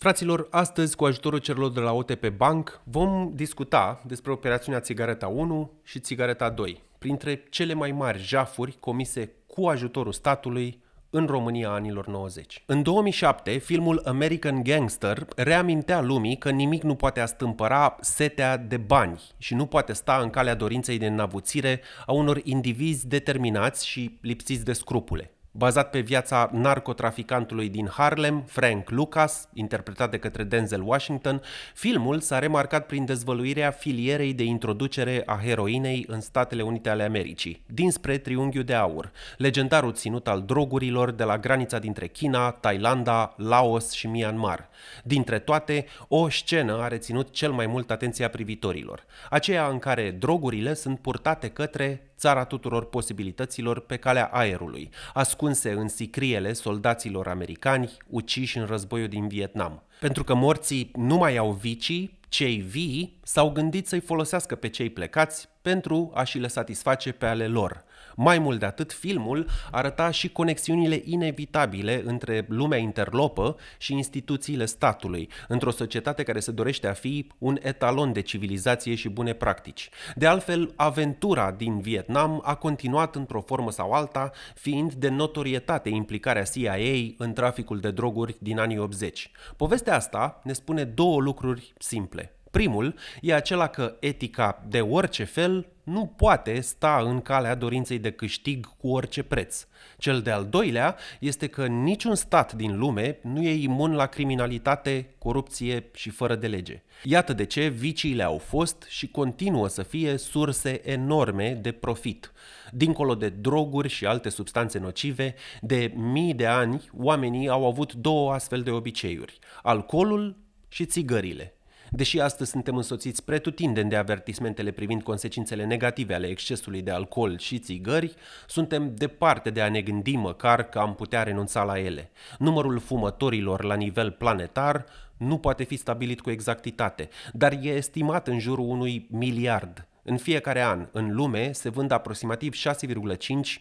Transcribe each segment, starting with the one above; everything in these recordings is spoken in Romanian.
Fraților, astăzi, cu ajutorul celor de la OTP Bank, vom discuta despre operațiunea Țigareta 1 și Țigareta 2, printre cele mai mari jafuri comise cu ajutorul statului în România anilor 90. În 2007, filmul American Gangster reamintea lumii că nimic nu poate astâmpăra setea de bani și nu poate sta în calea dorinței de înnavuțire a unor indivizi determinați și lipsiți de scrupule bazat pe viața narcotraficantului din Harlem, Frank Lucas, interpretat de către Denzel Washington, filmul s-a remarcat prin dezvăluirea filierei de introducere a heroinei în Statele Unite ale Americii, dinspre Triunghiul de Aur, legendarul ținut al drogurilor de la granița dintre China, Thailanda, Laos și Myanmar. Dintre toate, o scenă a reținut cel mai mult atenția privitorilor, aceea în care drogurile sunt purtate către țara tuturor posibilităților pe calea aerului, ascunse în sicriele soldaților americani uciși în războiul din Vietnam. Pentru că morții nu mai au vicii, cei vii s-au gândit să-i folosească pe cei plecați pentru a și le satisface pe ale lor, mai mult de atât, filmul arăta și conexiunile inevitabile între lumea interlopă și instituțiile statului, într-o societate care se dorește a fi un etalon de civilizație și bune practici. De altfel, aventura din Vietnam a continuat într-o formă sau alta, fiind de notorietate implicarea CIA în traficul de droguri din anii 80. Povestea asta ne spune două lucruri simple. Primul e acela că etica de orice fel nu poate sta în calea dorinței de câștig cu orice preț. Cel de-al doilea este că niciun stat din lume nu e imun la criminalitate, corupție și fără de lege. Iată de ce viciile au fost și continuă să fie surse enorme de profit. Dincolo de droguri și alte substanțe nocive, de mii de ani oamenii au avut două astfel de obiceiuri, alcoolul și țigările. Deși astăzi suntem însoțiți pretutindeni de avertismentele privind consecințele negative ale excesului de alcool și țigări, suntem departe de a ne gândi măcar că am putea renunța la ele. Numărul fumătorilor la nivel planetar nu poate fi stabilit cu exactitate, dar e estimat în jurul unui miliard. În fiecare an, în lume, se vând aproximativ 6,5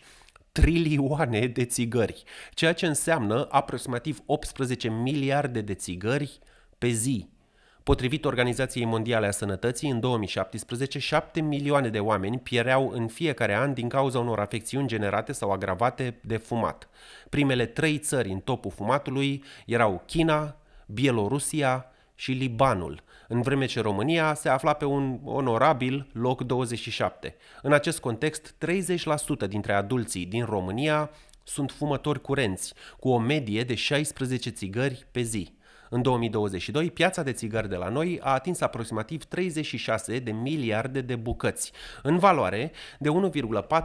trilioane de țigări, ceea ce înseamnă aproximativ 18 miliarde de țigări pe zi. Potrivit Organizației Mondiale a Sănătății, în 2017, 7 milioane de oameni piereau în fiecare an din cauza unor afecțiuni generate sau agravate de fumat. Primele trei țări în topul fumatului erau China, Bielorusia și Libanul, în vreme ce România se afla pe un onorabil loc 27. În acest context, 30% dintre adulții din România sunt fumători curenți, cu o medie de 16 țigări pe zi. În 2022, piața de țigări de la noi a atins aproximativ 36 de miliarde de bucăți, în valoare de 1,4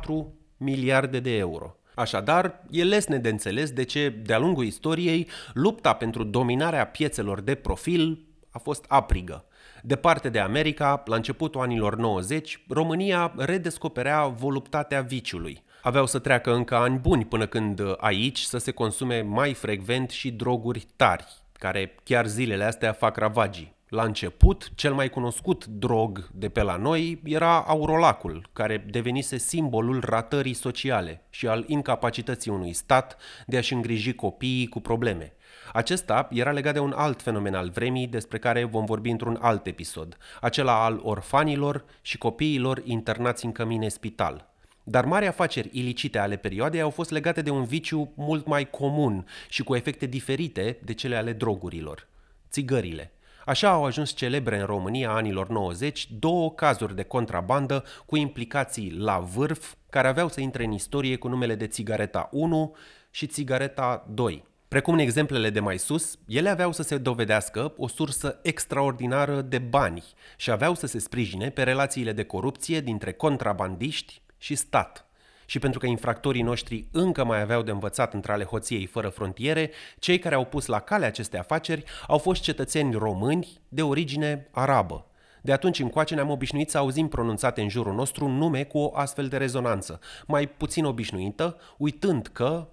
miliarde de euro. Așadar, e lesne de înțeles de ce, de-a lungul istoriei, lupta pentru dominarea piețelor de profil a fost aprigă. Departe de America, la începutul anilor 90, România redescoperea voluptatea viciului. Aveau să treacă încă ani buni până când aici să se consume mai frecvent și droguri tari, care chiar zilele astea fac ravagii. La început, cel mai cunoscut drog de pe la noi era aurolacul, care devenise simbolul ratării sociale și al incapacității unui stat de a-și îngriji copiii cu probleme. Acesta era legat de un alt fenomen al vremii despre care vom vorbi într-un alt episod, acela al orfanilor și copiilor internați în cămine spital – dar mari afaceri ilicite ale perioadei au fost legate de un viciu mult mai comun și cu efecte diferite de cele ale drogurilor, țigările. Așa au ajuns celebre în România anilor 90 două cazuri de contrabandă cu implicații la vârf care aveau să intre în istorie cu numele de țigareta 1 și țigareta 2. Precum în exemplele de mai sus, ele aveau să se dovedească o sursă extraordinară de bani și aveau să se sprijine pe relațiile de corupție dintre contrabandiști și stat. Și pentru că infractorii noștri încă mai aveau de învățat între ale hoției fără frontiere, cei care au pus la cale aceste afaceri au fost cetățeni români de origine arabă. De atunci încoace ne-am obișnuit să auzim pronunțate în jurul nostru nume cu o astfel de rezonanță, mai puțin obișnuită, uitând că,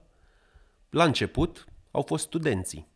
la început, au fost studenții.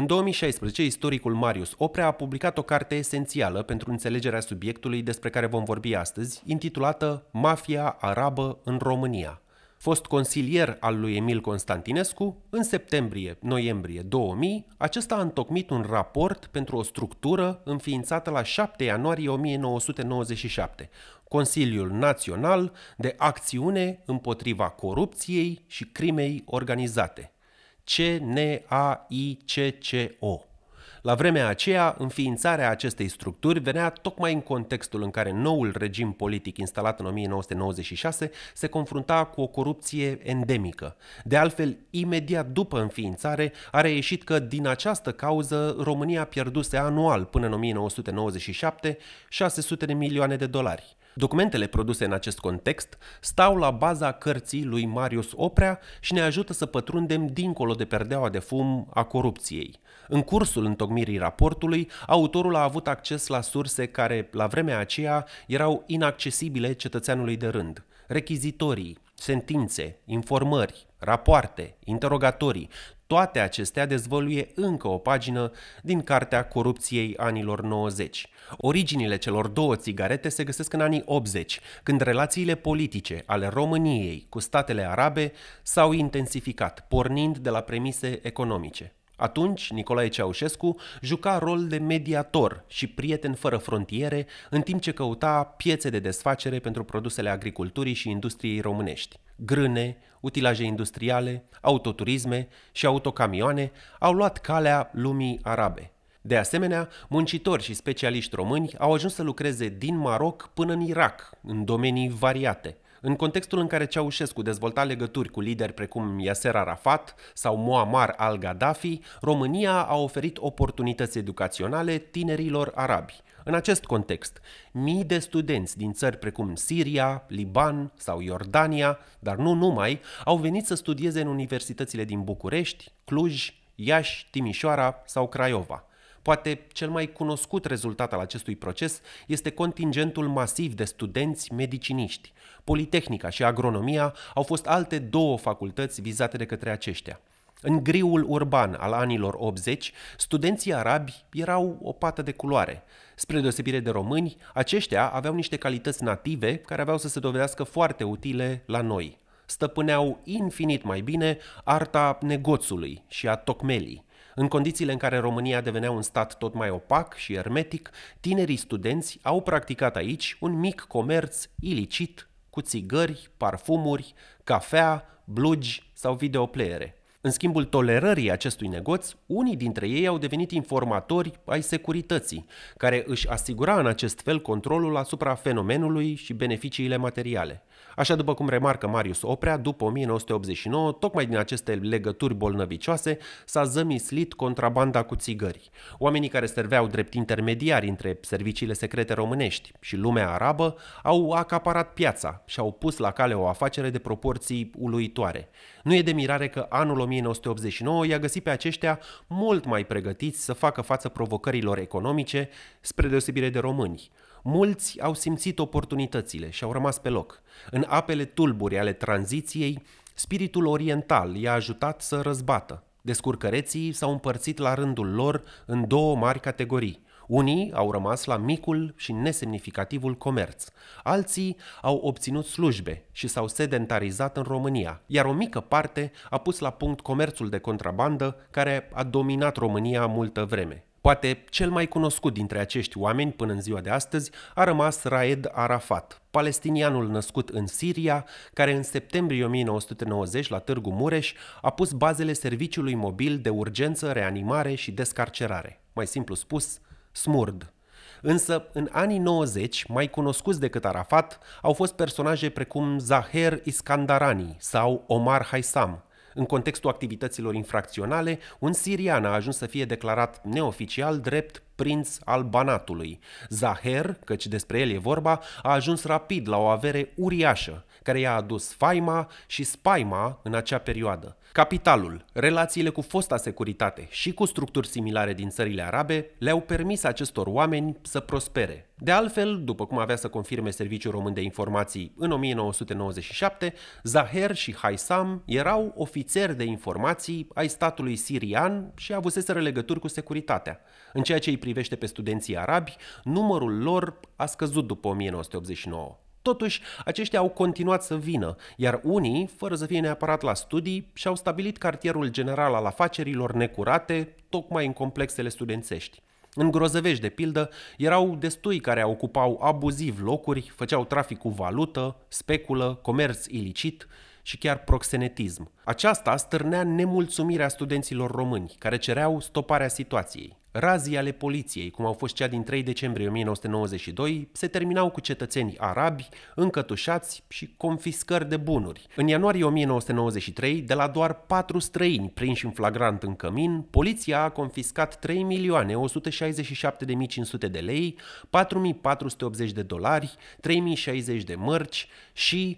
În 2016, istoricul Marius Oprea a publicat o carte esențială pentru înțelegerea subiectului despre care vom vorbi astăzi, intitulată Mafia arabă în România. Fost consilier al lui Emil Constantinescu, în septembrie-noiembrie 2000, acesta a întocmit un raport pentru o structură înființată la 7 ianuarie 1997, Consiliul Național de Acțiune împotriva Corupției și Crimei Organizate – CNAICCO. La vremea aceea, înființarea acestei structuri venea tocmai în contextul în care noul regim politic instalat în 1996 se confrunta cu o corupție endemică. De altfel, imediat după înființare, a reieșit că din această cauză România pierduse anual până în 1997 600 de milioane de dolari. Documentele produse în acest context stau la baza cărții lui Marius Oprea și ne ajută să pătrundem dincolo de perdeaua de fum a corupției. În cursul întocmirii raportului, autorul a avut acces la surse care, la vremea aceea, erau inaccesibile cetățeanului de rând. Rechizitorii, sentințe, informări, rapoarte, interogatorii, toate acestea dezvăluie încă o pagină din cartea corupției anilor 90. Originile celor două țigarete se găsesc în anii 80, când relațiile politice ale României cu statele arabe s-au intensificat, pornind de la premise economice. Atunci, Nicolae Ceaușescu juca rol de mediator și prieten fără frontiere, în timp ce căuta piețe de desfacere pentru produsele agriculturii și industriei românești. Grâne, utilaje industriale, autoturisme și autocamioane au luat calea lumii arabe. De asemenea, muncitori și specialiști români au ajuns să lucreze din Maroc până în Irak, în domenii variate – în contextul în care Ceaușescu dezvolta legături cu lideri precum Yasser Arafat sau Muammar al-Gaddafi, România a oferit oportunități educaționale tinerilor arabi, în acest context, mii de studenți din țări precum Siria, Liban sau Iordania, dar nu numai, au venit să studieze în universitățile din București, Cluj, Iași, Timișoara sau Craiova. Poate cel mai cunoscut rezultat al acestui proces este contingentul masiv de studenți mediciniști. Politehnica și agronomia au fost alte două facultăți vizate de către aceștia. În griul urban al anilor 80, studenții arabi erau o pată de culoare. Spre deosebire de români, aceștia aveau niște calități native care aveau să se dovedească foarte utile la noi. Stăpâneau infinit mai bine arta negoțului și a tocmelii. În condițiile în care România devenea un stat tot mai opac și ermetic, tinerii studenți au practicat aici un mic comerț ilicit cu țigări, parfumuri, cafea, blugi sau videoplayere. În schimbul tolerării acestui negoț, unii dintre ei au devenit informatori ai securității, care își asigura în acest fel controlul asupra fenomenului și beneficiile materiale. Așa după cum remarcă Marius Oprea, după 1989, tocmai din aceste legături bolnăvicioase, s-a zămislit contrabanda cu țigări. Oamenii care serveau drept intermediari între serviciile secrete românești și lumea arabă au acaparat piața și au pus la cale o afacere de proporții uluitoare. Nu e de mirare că anul 1989 i-a găsit pe aceștia mult mai pregătiți să facă față provocărilor economice, spre deosebire de români. Mulți au simțit oportunitățile și au rămas pe loc. În apele tulburi ale tranziției, spiritul oriental i-a ajutat să răzbată. Descurcăreții s-au împărțit la rândul lor în două mari categorii. Unii au rămas la micul și nesemnificativul comerț, alții au obținut slujbe și s-au sedentarizat în România, iar o mică parte a pus la punct comerțul de contrabandă care a dominat România multă vreme. Poate cel mai cunoscut dintre acești oameni până în ziua de astăzi a rămas Raed Arafat, palestinianul născut în Siria, care în septembrie 1990 la Târgu Mureș a pus bazele serviciului mobil de urgență, reanimare și descarcerare, mai simplu spus, SMURD. Însă, în anii 90, mai cunoscuți decât Arafat, au fost personaje precum Zaher Iskandarani sau Omar Haisam, în contextul activităților infracționale, un sirian a ajuns să fie declarat neoficial drept prinț al Banatului. Zaher, căci despre el e vorba, a ajuns rapid la o avere uriașă, care i-a adus faima și spaima în acea perioadă. Capitalul, relațiile cu fosta securitate și cu structuri similare din țările arabe le-au permis acestor oameni să prospere. De altfel, după cum avea să confirme Serviciul Român de Informații în 1997, Zaher și Haisam erau ofițeri de informații ai statului sirian și avuseseră legături cu securitatea. În ceea ce îi privește pe studenții arabi, numărul lor a scăzut după 1989. Totuși, aceștia au continuat să vină, iar unii, fără să fie neapărat la studii, și-au stabilit cartierul general al afacerilor necurate, tocmai în complexele studențești. În Grozăvești, de pildă, erau destui care ocupau abuziv locuri, făceau trafic cu valută, speculă, comerț ilicit și chiar proxenetism. Aceasta stârnea nemulțumirea studenților români, care cereau stoparea situației. Razii ale poliției, cum au fost cea din 3 decembrie 1992, se terminau cu cetățeni arabi, încătușați și confiscări de bunuri. În ianuarie 1993, de la doar patru străini prinși în flagrant în cămin, poliția a confiscat 3.167.500 de lei, 4.480 de dolari, 3.060 de mărci și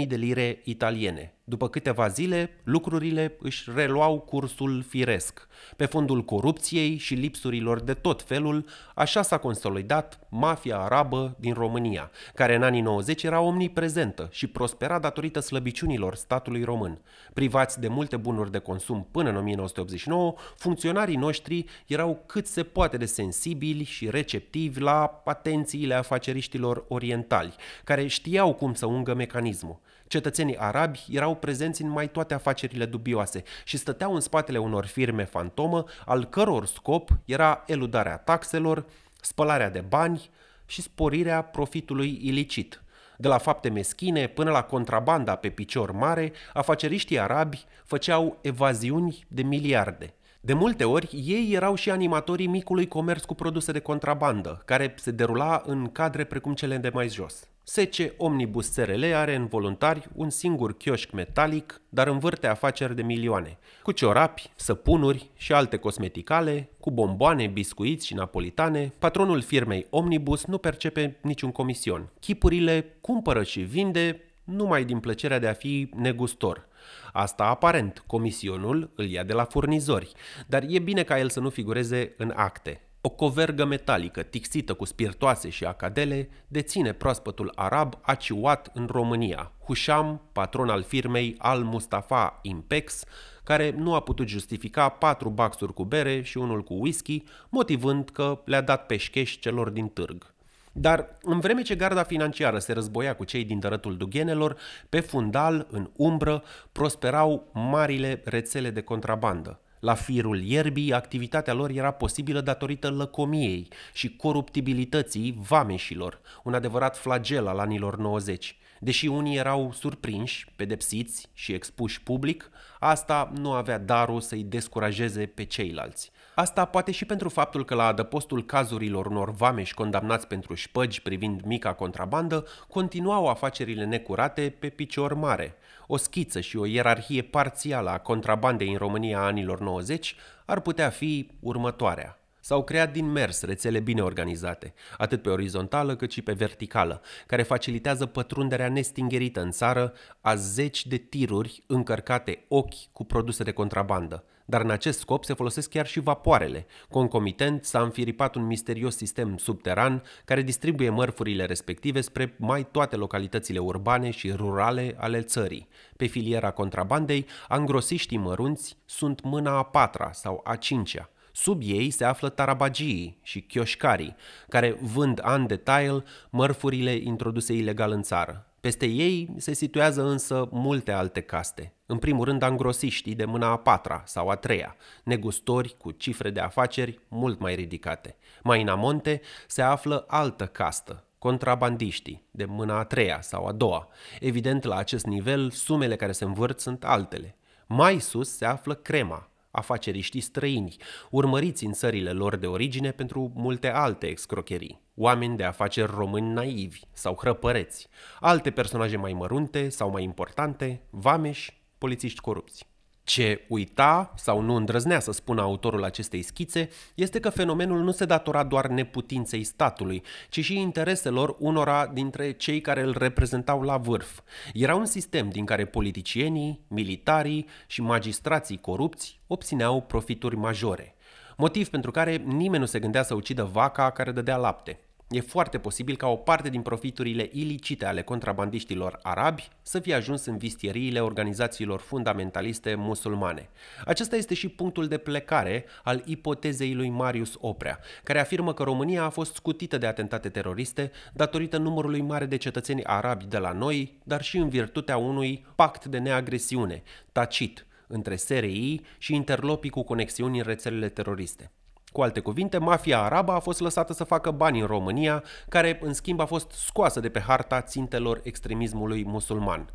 100.000 de lire italiene. După câteva zile, lucrurile își reluau cursul firesc. Pe fondul corupției și lipsurilor de tot felul, așa s-a consolidat mafia arabă din România, care în anii 90 era omniprezentă și prospera datorită slăbiciunilor statului român. Privați de multe bunuri de consum până în 1989, funcționarii noștri erau cât se poate de sensibili și receptivi la atențiile afaceriștilor orientali, care știau cum să ungă mecanismul cetățenii arabi erau prezenți în mai toate afacerile dubioase și stăteau în spatele unor firme fantomă, al căror scop era eludarea taxelor, spălarea de bani și sporirea profitului ilicit. De la fapte meschine până la contrabanda pe picior mare, afaceriștii arabi făceau evaziuni de miliarde. De multe ori, ei erau și animatorii micului comerț cu produse de contrabandă, care se derula în cadre precum cele de mai jos. SC Omnibus SRL are în voluntari un singur chioșc metalic, dar învârte afaceri de milioane, cu ciorapi, săpunuri și alte cosmeticale, cu bomboane, biscuiți și napolitane, patronul firmei Omnibus nu percepe niciun comision. Chipurile cumpără și vinde numai din plăcerea de a fi negustor. Asta aparent, comisionul îl ia de la furnizori, dar e bine ca el să nu figureze în acte. O covergă metalică, tixită cu spirtoase și acadele, deține proaspătul arab aciuat în România, Husham, patron al firmei Al Mustafa Impex, care nu a putut justifica patru baxuri cu bere și unul cu whisky, motivând că le-a dat peșcheș celor din târg. Dar în vreme ce garda financiară se războia cu cei din dărătul dughenelor, pe fundal, în umbră, prosperau marile rețele de contrabandă la firul ierbii, activitatea lor era posibilă datorită lăcomiei și coruptibilității vameșilor, un adevărat flagel al anilor 90. Deși unii erau surprinși, pedepsiți și expuși public, asta nu avea darul să-i descurajeze pe ceilalți. Asta poate și pentru faptul că la adăpostul cazurilor unor vameși condamnați pentru șpăgi privind mica contrabandă, continuau afacerile necurate pe picior mare – o schiță și o ierarhie parțială a contrabandei în România a anilor 90 ar putea fi următoarea – S-au creat din mers rețele bine organizate, atât pe orizontală cât și pe verticală, care facilitează pătrunderea nestingerită în țară a zeci de tiruri încărcate ochi cu produse de contrabandă. Dar în acest scop se folosesc chiar și vapoarele. Concomitent s-a înfiripat un misterios sistem subteran care distribuie mărfurile respective spre mai toate localitățile urbane și rurale ale țării. Pe filiera contrabandei, angrosiștii mărunți sunt mâna a patra sau a cincea Sub ei se află tarabagii și chioșcarii, care vând an de tail mărfurile introduse ilegal în țară. Peste ei se situează însă multe alte caste. În primul rând angrosiștii de mâna a patra sau a treia, negustori cu cifre de afaceri mult mai ridicate. Mai în amonte se află altă castă, contrabandiștii de mâna a treia sau a doua. Evident, la acest nivel, sumele care se învârt sunt altele. Mai sus se află crema, afaceriștii străini, urmăriți în țările lor de origine pentru multe alte excrocherii, oameni de afaceri români naivi sau hrăpăreți, alte personaje mai mărunte sau mai importante, vameși, polițiști corupți. Ce uita sau nu îndrăznea să spună autorul acestei schițe este că fenomenul nu se datora doar neputinței statului, ci și intereselor unora dintre cei care îl reprezentau la vârf. Era un sistem din care politicienii, militarii și magistrații corupți obțineau profituri majore. Motiv pentru care nimeni nu se gândea să ucidă vaca care dădea lapte. E foarte posibil ca o parte din profiturile ilicite ale contrabandiștilor arabi să fie ajuns în vistieriile organizațiilor fundamentaliste musulmane. Acesta este și punctul de plecare al ipotezei lui Marius Oprea, care afirmă că România a fost scutită de atentate teroriste datorită numărului mare de cetățeni arabi de la noi, dar și în virtutea unui pact de neagresiune, tacit, între SRI și interlopii cu conexiuni în rețelele teroriste. Cu alte cuvinte, mafia arabă a fost lăsată să facă bani în România, care în schimb a fost scoasă de pe harta țintelor extremismului musulman.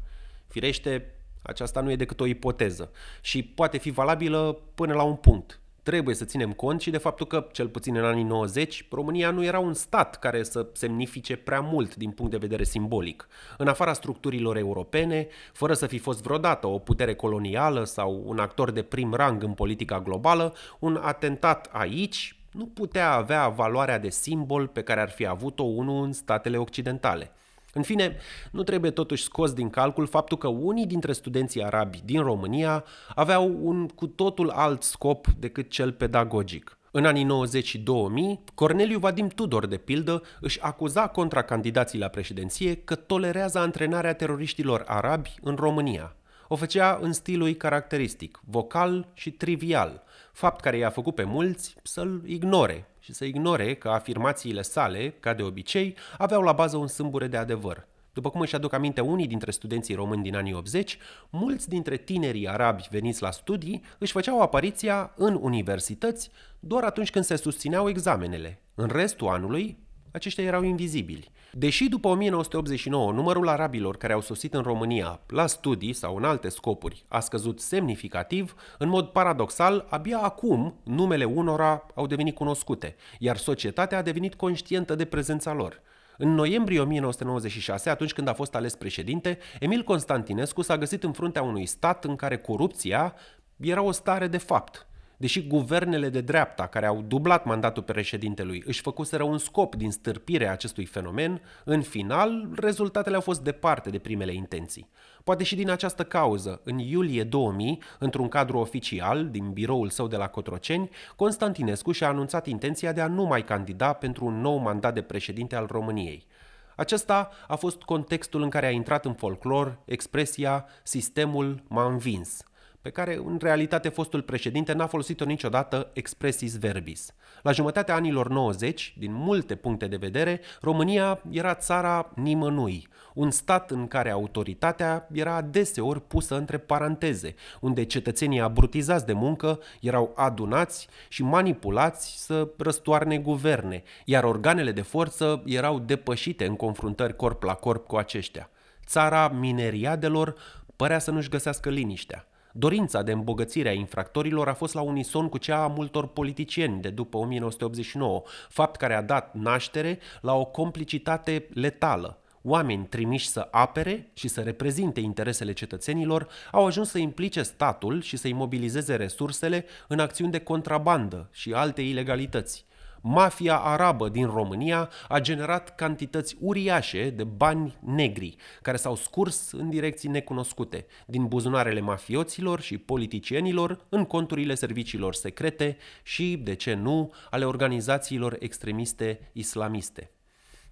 Firește, aceasta nu e decât o ipoteză și poate fi valabilă până la un punct trebuie să ținem cont și de faptul că, cel puțin în anii 90, România nu era un stat care să semnifice prea mult din punct de vedere simbolic. În afara structurilor europene, fără să fi fost vreodată o putere colonială sau un actor de prim rang în politica globală, un atentat aici nu putea avea valoarea de simbol pe care ar fi avut-o unul în statele occidentale. În fine, nu trebuie totuși scos din calcul faptul că unii dintre studenții arabi din România aveau un cu totul alt scop decât cel pedagogic. În anii 90 și 2000, Corneliu Vadim Tudor, de pildă, își acuza contra candidații la președinție că tolerează antrenarea teroriștilor arabi în România. O făcea în stilul ei caracteristic, vocal și trivial, fapt care i-a făcut pe mulți să-l ignore și să ignore că afirmațiile sale, ca de obicei, aveau la bază un sâmbure de adevăr. După cum își aduc aminte unii dintre studenții români din anii 80, mulți dintre tinerii arabi veniți la studii își făceau apariția în universități doar atunci când se susțineau examenele. În restul anului, aceștia erau invizibili. Deși după 1989 numărul arabilor care au sosit în România la studii sau în alte scopuri a scăzut semnificativ, în mod paradoxal, abia acum numele unora au devenit cunoscute, iar societatea a devenit conștientă de prezența lor. În noiembrie 1996, atunci când a fost ales președinte, Emil Constantinescu s-a găsit în fruntea unui stat în care corupția era o stare de fapt, Deși guvernele de dreapta, care au dublat mandatul președintelui, își făcuseră un scop din stârpirea acestui fenomen, în final, rezultatele au fost departe de primele intenții. Poate și din această cauză, în iulie 2000, într-un cadru oficial din biroul său de la Cotroceni, Constantinescu și-a anunțat intenția de a nu mai candida pentru un nou mandat de președinte al României. Acesta a fost contextul în care a intrat în folclor expresia sistemul m-a învins, pe care în realitate fostul președinte n-a folosit-o niciodată expressis verbis. La jumătatea anilor 90, din multe puncte de vedere, România era țara nimănui, un stat în care autoritatea era deseori pusă între paranteze, unde cetățenii abrutizați de muncă erau adunați și manipulați să răstoarne guverne, iar organele de forță erau depășite în confruntări corp la corp cu aceștia. Țara mineriadelor părea să nu-și găsească liniștea. Dorința de îmbogățire a infractorilor a fost la unison cu cea a multor politicieni de după 1989, fapt care a dat naștere la o complicitate letală. Oameni trimiși să apere și să reprezinte interesele cetățenilor au ajuns să implice statul și să imobilizeze resursele în acțiuni de contrabandă și alte ilegalități. Mafia arabă din România a generat cantități uriașe de bani negri, care s-au scurs în direcții necunoscute, din buzunarele mafioților și politicienilor în conturile serviciilor secrete și, de ce nu, ale organizațiilor extremiste islamiste.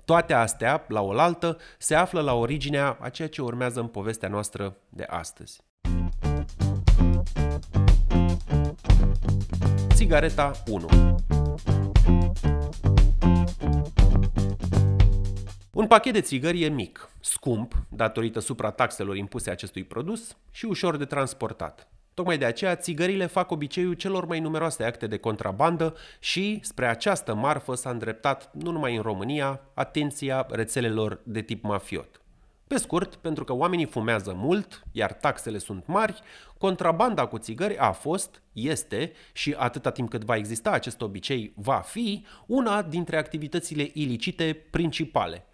Toate astea, la oaltă, se află la originea a ceea ce urmează în povestea noastră de astăzi. Țigareta 1 Un pachet de țigări e mic, scump, datorită suprataxelor impuse acestui produs și ușor de transportat. Tocmai de aceea, țigările fac obiceiul celor mai numeroase acte de contrabandă și spre această marfă s-a îndreptat, nu numai în România, atenția rețelelor de tip mafiot. Pe scurt, pentru că oamenii fumează mult, iar taxele sunt mari, contrabanda cu țigări a fost, este și atâta timp cât va exista acest obicei, va fi una dintre activitățile ilicite principale –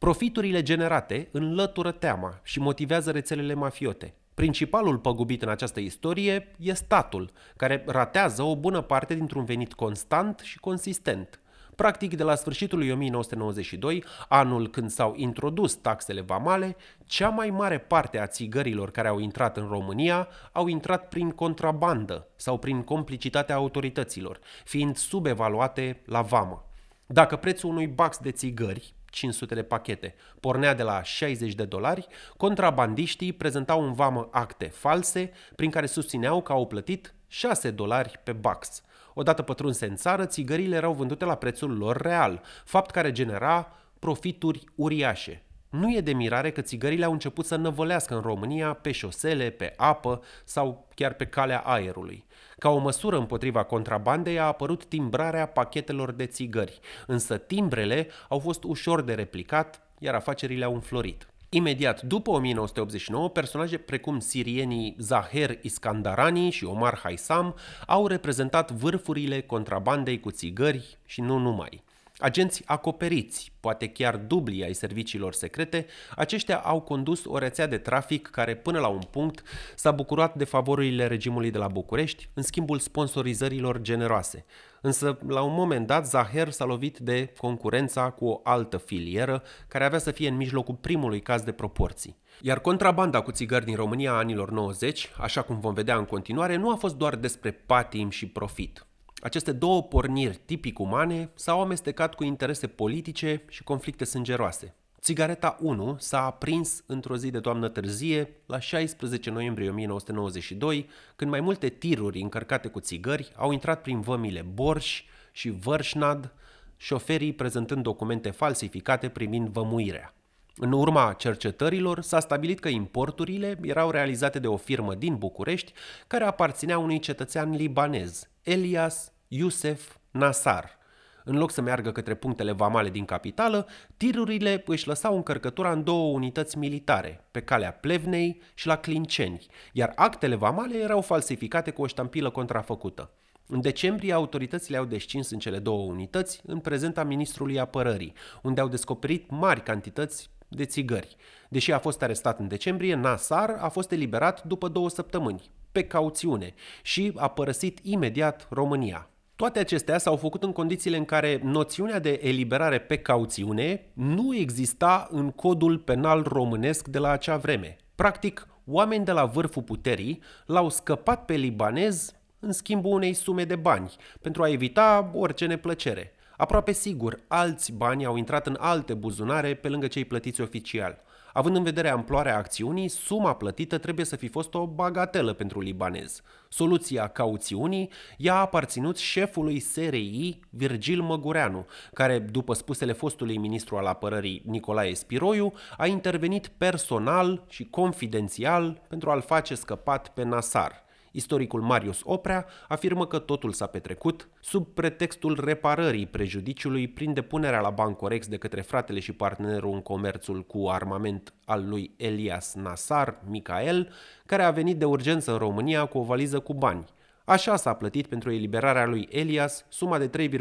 Profiturile generate înlătură teama și motivează rețelele mafiote. Principalul păgubit în această istorie e statul, care ratează o bună parte dintr-un venit constant și consistent. Practic, de la sfârșitul lui 1992, anul când s-au introdus taxele vamale, cea mai mare parte a țigărilor care au intrat în România au intrat prin contrabandă sau prin complicitatea autorităților, fiind subevaluate la vamă. Dacă prețul unui bax de țigări 500 de pachete. Pornea de la 60 de dolari, contrabandiștii prezentau în vamă acte false prin care susțineau că au plătit 6 dolari pe bax. Odată pătrunse în țară, țigările erau vândute la prețul lor real, fapt care genera profituri uriașe. Nu e de mirare că țigările au început să năvălească în România pe șosele, pe apă sau chiar pe calea aerului. Ca o măsură împotriva contrabandei a apărut timbrarea pachetelor de țigări, însă timbrele au fost ușor de replicat, iar afacerile au înflorit. Imediat după 1989, personaje precum sirienii Zaher Iskandarani și Omar Haisam au reprezentat vârfurile contrabandei cu țigări și nu numai. Agenți acoperiți, poate chiar dubli ai serviciilor secrete, aceștia au condus o rețea de trafic care până la un punct s-a bucurat de favorurile regimului de la București în schimbul sponsorizărilor generoase. Însă, la un moment dat, Zaher s-a lovit de concurența cu o altă filieră care avea să fie în mijlocul primului caz de proporții. Iar contrabanda cu țigări din România a anilor 90, așa cum vom vedea în continuare, nu a fost doar despre patim și profit. Aceste două porniri tipic umane s-au amestecat cu interese politice și conflicte sângeroase. Țigareta 1 s-a aprins într-o zi de toamnă târzie, la 16 noiembrie 1992, când mai multe tiruri încărcate cu țigări au intrat prin vămile Borș și Vârșnad, șoferii prezentând documente falsificate privind vămuirea. În urma cercetărilor s-a stabilit că importurile erau realizate de o firmă din București care aparținea unui cetățean libanez, Elias Iusef Nasar. În loc să meargă către punctele vamale din capitală, tirurile își lăsau încărcătura în două unități militare, pe calea Plevnei și la Clinceni, iar actele vamale erau falsificate cu o ștampilă contrafăcută. În decembrie, autoritățile au descins în cele două unități în prezenta ministrului apărării, unde au descoperit mari cantități de țigări. Deși a fost arestat în decembrie, Nasar a fost eliberat după două săptămâni pe cauțiune și a părăsit imediat România. Toate acestea s-au făcut în condițiile în care noțiunea de eliberare pe cauțiune nu exista în codul penal românesc de la acea vreme. Practic, oameni de la vârful puterii l-au scăpat pe libanez în schimbul unei sume de bani, pentru a evita orice neplăcere. Aproape sigur, alți bani au intrat în alte buzunare pe lângă cei plătiți oficial – Având în vedere amploarea acțiunii, suma plătită trebuie să fi fost o bagatelă pentru libanez. Soluția cauțiunii i-a aparținut șefului SRI, Virgil Măgureanu, care, după spusele fostului ministru al apărării Nicolae Spiroiu, a intervenit personal și confidențial pentru a-l face scăpat pe Nasar – Istoricul Marius Oprea afirmă că totul s-a petrecut sub pretextul reparării prejudiciului prin depunerea la Bancorex de către fratele și partenerul în comerțul cu armament al lui Elias Nasar, Micael, care a venit de urgență în România cu o valiză cu bani. Așa s-a plătit pentru eliberarea lui Elias suma de 3,1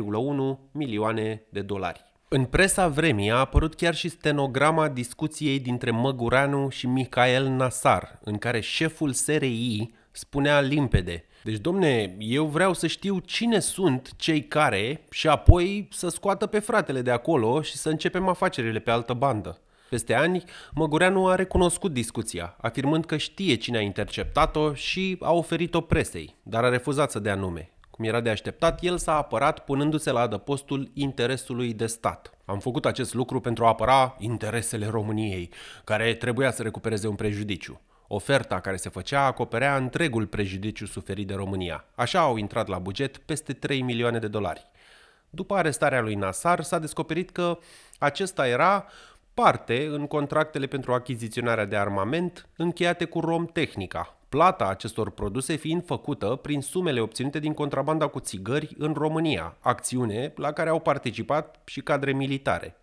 milioane de dolari. În presa vremii a apărut chiar și stenograma discuției dintre Măguranu și Michael Nasar, în care șeful SRI spunea limpede. Deci, domne, eu vreau să știu cine sunt cei care și apoi să scoată pe fratele de acolo și să începem afacerile pe altă bandă. Peste ani, Măgureanu a recunoscut discuția, afirmând că știe cine a interceptat-o și a oferit-o presei, dar a refuzat să dea nume. Cum era de așteptat, el s-a apărat punându-se la adăpostul interesului de stat. Am făcut acest lucru pentru a apăra interesele României, care trebuia să recupereze un prejudiciu. Oferta care se făcea acoperea întregul prejudiciu suferit de România. Așa au intrat la buget peste 3 milioane de dolari. După arestarea lui Nasar, s-a descoperit că acesta era parte în contractele pentru achiziționarea de armament încheiate cu Rom Tehnica, plata acestor produse fiind făcută prin sumele obținute din contrabanda cu țigări în România, acțiune la care au participat și cadre militare.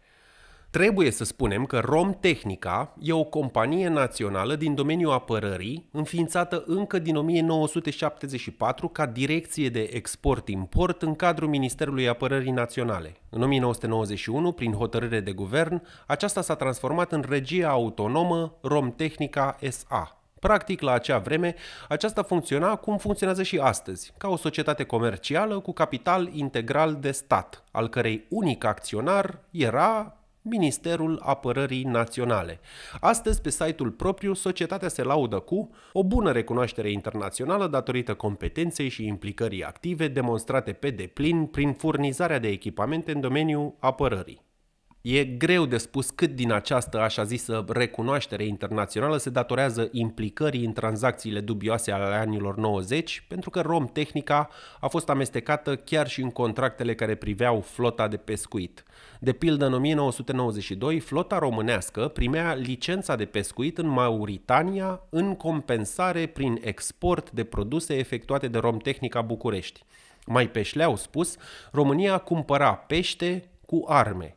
Trebuie să spunem că Romtehnica e o companie națională din domeniul apărării, înființată încă din 1974 ca direcție de export-import în cadrul Ministerului Apărării Naționale. În 1991, prin hotărâre de guvern, aceasta s-a transformat în regia autonomă Romtehnica SA. Practic, la acea vreme, aceasta funcționa cum funcționează și astăzi, ca o societate comercială cu capital integral de stat, al cărei unic acționar era Ministerul Apărării Naționale. Astăzi, pe site-ul propriu, societatea se laudă cu o bună recunoaștere internațională datorită competenței și implicării active demonstrate pe deplin prin furnizarea de echipamente în domeniul apărării. E greu de spus cât din această așa zisă recunoaștere internațională se datorează implicării în tranzacțiile dubioase ale anilor 90, pentru că Rom Tehnica a fost amestecată chiar și în contractele care priveau flota de pescuit. De pildă, în 1992, flota românească primea licența de pescuit în Mauritania în compensare prin export de produse efectuate de Romtehnica București. Mai pe șleau spus, România cumpăra pește cu arme.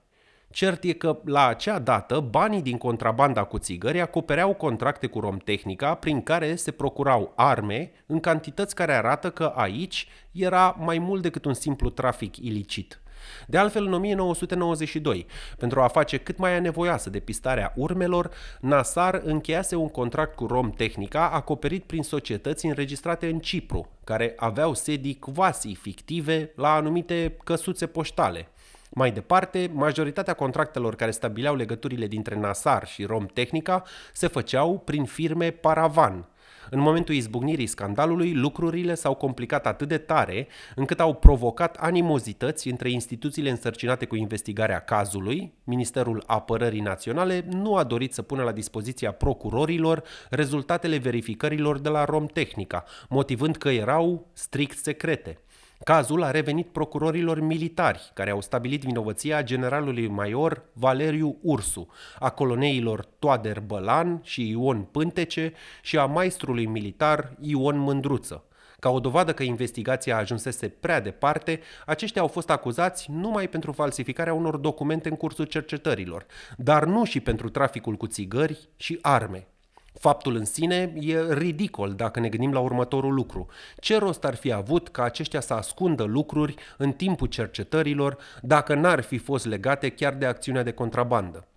Cert e că la acea dată banii din contrabanda cu țigări acopereau contracte cu Romtehnica prin care se procurau arme în cantități care arată că aici era mai mult decât un simplu trafic ilicit. De altfel, în 1992, pentru a face cât mai anevoiasă depistarea urmelor, Nasar încheiase un contract cu Rom Tehnica acoperit prin societăți înregistrate în Cipru, care aveau sedii quasi fictive la anumite căsuțe poștale. Mai departe, majoritatea contractelor care stabileau legăturile dintre Nasar și Rom Tehnica se făceau prin firme paravan – în momentul izbucnirii scandalului, lucrurile s-au complicat atât de tare încât au provocat animozități între instituțiile însărcinate cu investigarea cazului. Ministerul Apărării Naționale nu a dorit să pună la dispoziția procurorilor rezultatele verificărilor de la Romtehnica, motivând că erau strict secrete. Cazul a revenit procurorilor militari, care au stabilit vinovăția generalului major Valeriu Ursu, a coloneilor Toader Bălan și Ion Pântece și a maestrului militar Ion Mândruță. Ca o dovadă că investigația ajunsese prea departe, aceștia au fost acuzați numai pentru falsificarea unor documente în cursul cercetărilor, dar nu și pentru traficul cu țigări și arme. Faptul în sine e ridicol dacă ne gândim la următorul lucru. Ce rost ar fi avut ca aceștia să ascundă lucruri în timpul cercetărilor dacă n-ar fi fost legate chiar de acțiunea de contrabandă?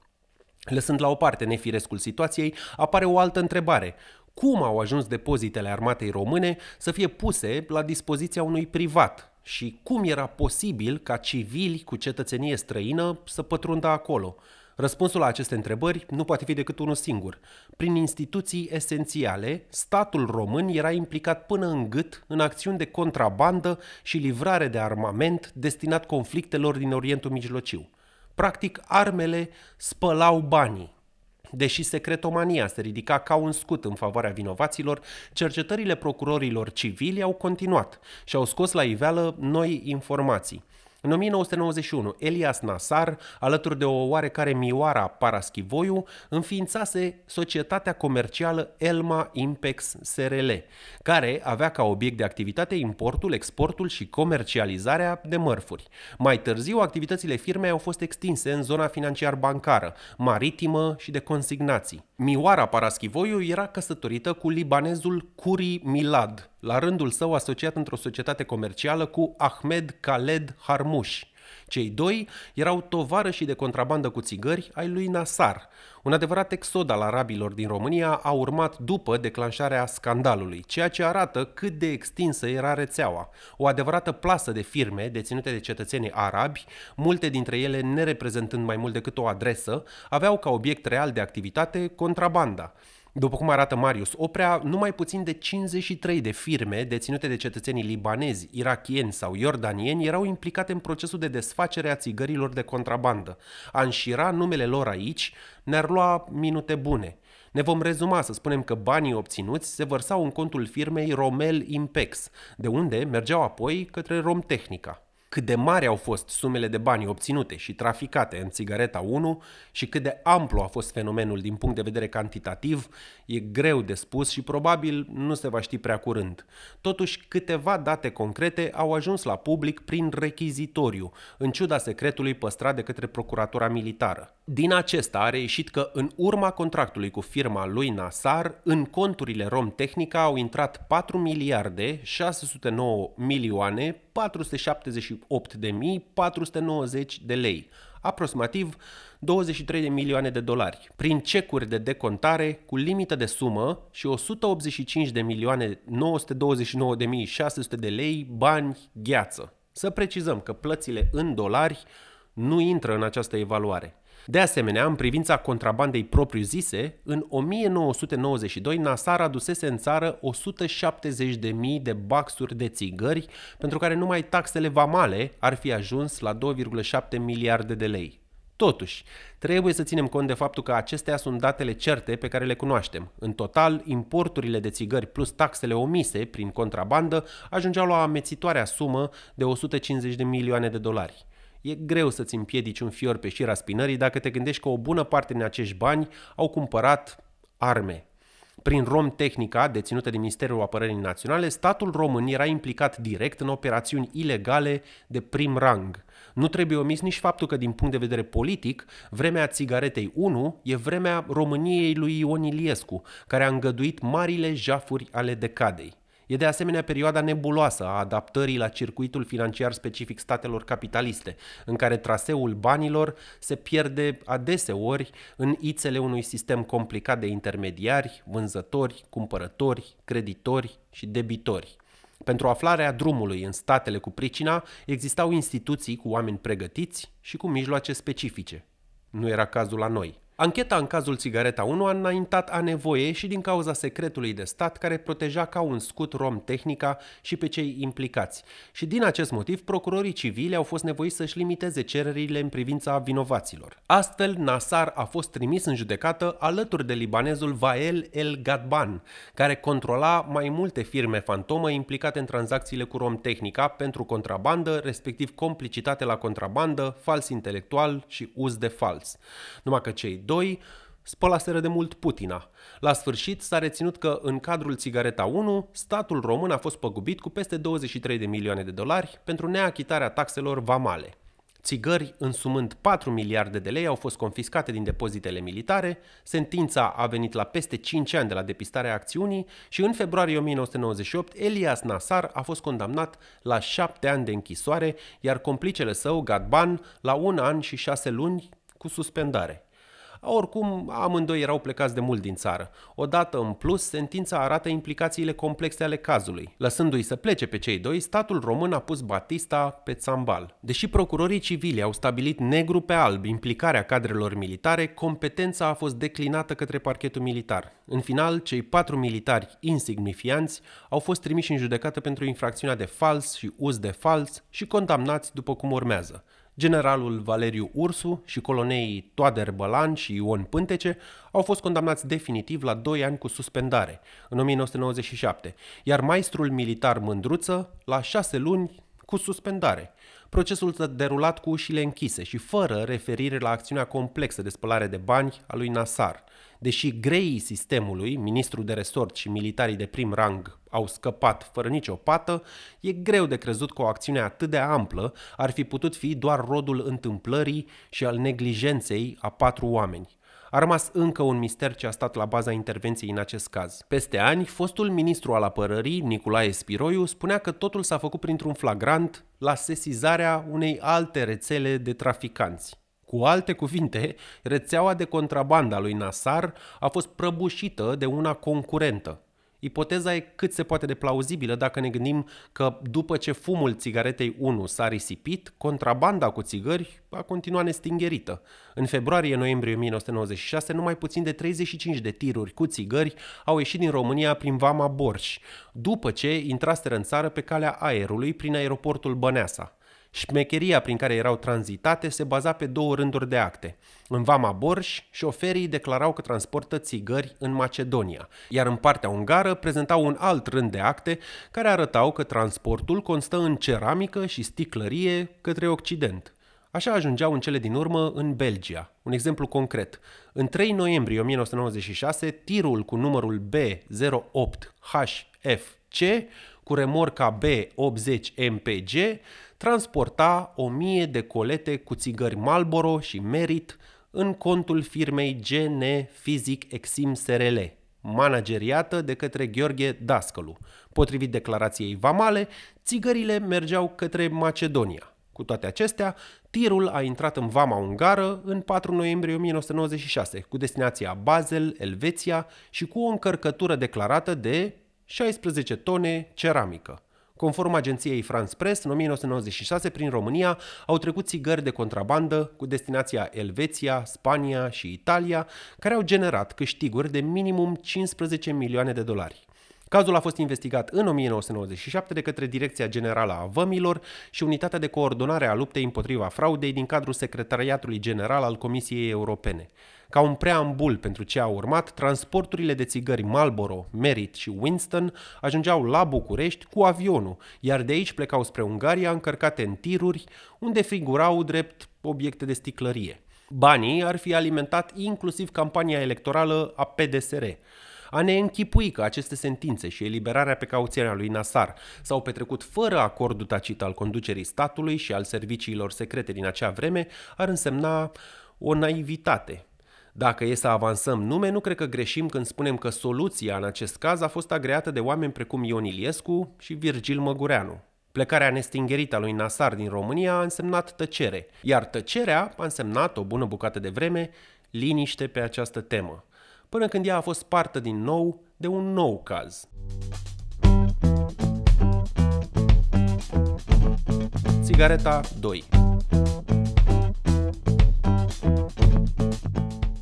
Lăsând la o parte nefirescul situației, apare o altă întrebare. Cum au ajuns depozitele armatei române să fie puse la dispoziția unui privat, și cum era posibil ca civili cu cetățenie străină să pătrundă acolo. Răspunsul la aceste întrebări nu poate fi decât unul singur. Prin instituții esențiale, statul român era implicat până în gât în acțiuni de contrabandă și livrare de armament destinat conflictelor din Orientul Mijlociu. Practic, armele spălau banii. Deși secretomania se ridica ca un scut în favoarea vinovaților, cercetările procurorilor civili au continuat și au scos la iveală noi informații. În 1991, Elias Nasar, alături de o oarecare Mioara Paraschivoiu, înființase societatea comercială Elma Impex SRL, care avea ca obiect de activitate importul, exportul și comercializarea de mărfuri. Mai târziu, activitățile firmei au fost extinse în zona financiar-bancară, maritimă și de consignații. Mioara Paraschivoiu era căsătorită cu libanezul Curi Milad, la rândul său asociat într-o societate comercială cu Ahmed Khaled Harmush, cei doi erau tovarășii de contrabandă cu țigări ai lui Nasar. Un adevărat exod al arabilor din România a urmat după declanșarea scandalului, ceea ce arată cât de extinsă era rețeaua. O adevărată plasă de firme deținute de cetățenii arabi, multe dintre ele nereprezentând mai mult decât o adresă, aveau ca obiect real de activitate contrabanda. După cum arată Marius Oprea, numai puțin de 53 de firme deținute de cetățenii libanezi, irachieni sau iordanieni erau implicate în procesul de desfacere a țigărilor de contrabandă. A înșira numele lor aici ne-ar lua minute bune. Ne vom rezuma să spunem că banii obținuți se vărsau în contul firmei Romel Impex, de unde mergeau apoi către Romtehnica cât de mari au fost sumele de bani obținute și traficate în țigareta 1 și cât de amplu a fost fenomenul din punct de vedere cantitativ, e greu de spus și probabil nu se va ști prea curând. Totuși, câteva date concrete au ajuns la public prin rechizitoriu, în ciuda secretului păstrat de către procuratura militară. Din acesta a reieșit că în urma contractului cu firma lui Nasar, în conturile Rom au intrat 4 miliarde 609 milioane 478 de mii 490 de lei, aproximativ 23 de milioane de dolari, prin cecuri de decontare cu limită de sumă și 185 de milioane 929 de mii 600 de lei bani gheață. Să precizăm că plățile în dolari nu intră în această evaluare. De asemenea, în privința contrabandei propriu-zise, în 1992 Nasar adusese în țară 170.000 de baxuri de țigări, pentru care numai taxele vamale ar fi ajuns la 2,7 miliarde de lei. Totuși, trebuie să ținem cont de faptul că acestea sunt datele certe pe care le cunoaștem. În total, importurile de țigări plus taxele omise prin contrabandă ajungeau la o amețitoare sumă de 150 de milioane de dolari. E greu să-ți împiedici un fior pe șira spinării dacă te gândești că o bună parte din acești bani au cumpărat arme. Prin Rom Tehnica, deținută de Ministerul Apărării Naționale, statul român era implicat direct în operațiuni ilegale de prim rang. Nu trebuie omis nici faptul că, din punct de vedere politic, vremea țigaretei 1 e vremea României lui Ion Iliescu, care a îngăduit marile jafuri ale decadei. E de asemenea perioada nebuloasă a adaptării la circuitul financiar specific statelor capitaliste, în care traseul banilor se pierde adeseori în ițele unui sistem complicat de intermediari, vânzători, cumpărători, creditori și debitori. Pentru aflarea drumului în statele cu pricina, existau instituții cu oameni pregătiți și cu mijloace specifice. Nu era cazul la noi. Ancheta în cazul Țigareta 1 a înaintat a nevoie și din cauza secretului de stat care proteja ca un scut rom tehnica și pe cei implicați. Și din acest motiv, procurorii civili au fost nevoiți să-și limiteze cererile în privința vinovaților. Astfel, Nasar a fost trimis în judecată alături de libanezul Vael El Gadban, care controla mai multe firme fantomă implicate în tranzacțiile cu rom tehnica pentru contrabandă, respectiv complicitate la contrabandă, fals intelectual și uz de fals. Numai că cei 2 spălaseră de mult Putina. La sfârșit s-a reținut că în cadrul Țigareta 1, statul român a fost păgubit cu peste 23 de milioane de dolari pentru neachitarea taxelor vamale. Țigări însumând 4 miliarde de lei au fost confiscate din depozitele militare, sentința a venit la peste 5 ani de la depistarea acțiunii și în februarie 1998 Elias Nasar a fost condamnat la 7 ani de închisoare, iar complicele său, Gadban, la un an și 6 luni cu suspendare. Oricum, amândoi erau plecați de mult din țară. Odată în plus, sentința arată implicațiile complexe ale cazului. Lăsându-i să plece pe cei doi, statul român a pus Batista pe țambal. Deși procurorii civili au stabilit negru pe alb implicarea cadrelor militare, competența a fost declinată către parchetul militar. În final, cei patru militari insignifianți au fost trimiși în judecată pentru infracțiunea de fals și uz de fals și condamnați după cum urmează. Generalul Valeriu Ursu și coloneii Toader Bălan și Ion Pântece au fost condamnați definitiv la 2 ani cu suspendare în 1997, iar maestrul militar Mândruță la 6 luni cu suspendare. Procesul s-a derulat cu ușile închise și fără referire la acțiunea complexă de spălare de bani a lui Nasar. Deși greii sistemului, ministrul de resort și militarii de prim rang au scăpat fără nicio pată, e greu de crezut că o acțiune atât de amplă ar fi putut fi doar rodul întâmplării și al neglijenței a patru oameni. A rămas încă un mister ce a stat la baza intervenției în acest caz. Peste ani, fostul ministru al apărării, Nicolae Spiroiu, spunea că totul s-a făcut printr-un flagrant la sesizarea unei alte rețele de traficanți. Cu alte cuvinte, rețeaua de contrabandă a lui Nasar a fost prăbușită de una concurentă, Ipoteza e cât se poate de plauzibilă dacă ne gândim că după ce fumul țigaretei 1 s-a risipit, contrabanda cu țigări a continuat nestingerită. În februarie-noiembrie 1996, numai puțin de 35 de tiruri cu țigări au ieșit din România prin Vama Borș, după ce intraseră în țară pe calea aerului prin aeroportul Băneasa. Șmecheria prin care erau tranzitate se baza pe două rânduri de acte. În Vama Borș, șoferii declarau că transportă țigări în Macedonia, iar în partea ungară prezentau un alt rând de acte care arătau că transportul constă în ceramică și sticlărie către Occident. Așa ajungeau în cele din urmă în Belgia. Un exemplu concret. În 3 noiembrie 1996, tirul cu numărul B08HFC cu remorca B80MPG transporta o mie de colete cu țigări Marlboro și Merit în contul firmei GN Physic Exim SRL, manageriată de către Gheorghe Dascălu. Potrivit declarației Vamale, țigările mergeau către Macedonia. Cu toate acestea, tirul a intrat în vama ungară în 4 noiembrie 1996, cu destinația Basel, Elveția și cu o încărcătură declarată de 16 tone ceramică. Conform agenției France Press, în 1996, prin România, au trecut țigări de contrabandă cu destinația Elveția, Spania și Italia, care au generat câștiguri de minimum 15 milioane de dolari. Cazul a fost investigat în 1997 de către Direcția Generală a Vămilor și Unitatea de Coordonare a Luptei împotriva Fraudei din cadrul Secretariatului General al Comisiei Europene. Ca un preambul pentru ce a urmat, transporturile de țigări Marlboro, Merit și Winston ajungeau la București cu avionul, iar de aici plecau spre Ungaria încărcate în tiruri, unde figurau drept obiecte de sticlărie. Banii ar fi alimentat inclusiv campania electorală a PDSR a ne închipui că aceste sentințe și eliberarea pe cauțiunea lui Nasar s-au petrecut fără acordul tacit al conducerii statului și al serviciilor secrete din acea vreme ar însemna o naivitate. Dacă e să avansăm nume, nu cred că greșim când spunem că soluția în acest caz a fost agreată de oameni precum Ion Iliescu și Virgil Măgureanu. Plecarea nestingerită a lui Nasar din România a însemnat tăcere, iar tăcerea a însemnat o bună bucată de vreme liniște pe această temă până când ea a fost spartă din nou de un nou caz. Țigareta 2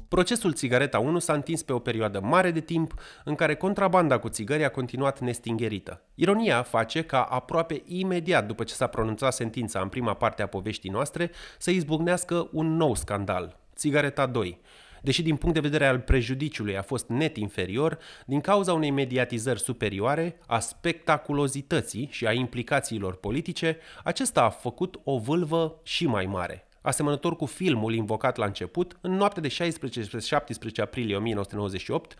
Procesul Țigareta 1 s-a întins pe o perioadă mare de timp în care contrabanda cu țigări a continuat nestingerită. Ironia face ca aproape imediat după ce s-a pronunțat sentința în prima parte a poveștii noastre să izbucnească un nou scandal, Țigareta 2, deși din punct de vedere al prejudiciului a fost net inferior, din cauza unei mediatizări superioare, a spectaculozității și a implicațiilor politice, acesta a făcut o vâlvă și mai mare asemănător cu filmul invocat la început, în noaptea de 16 17 aprilie 1998,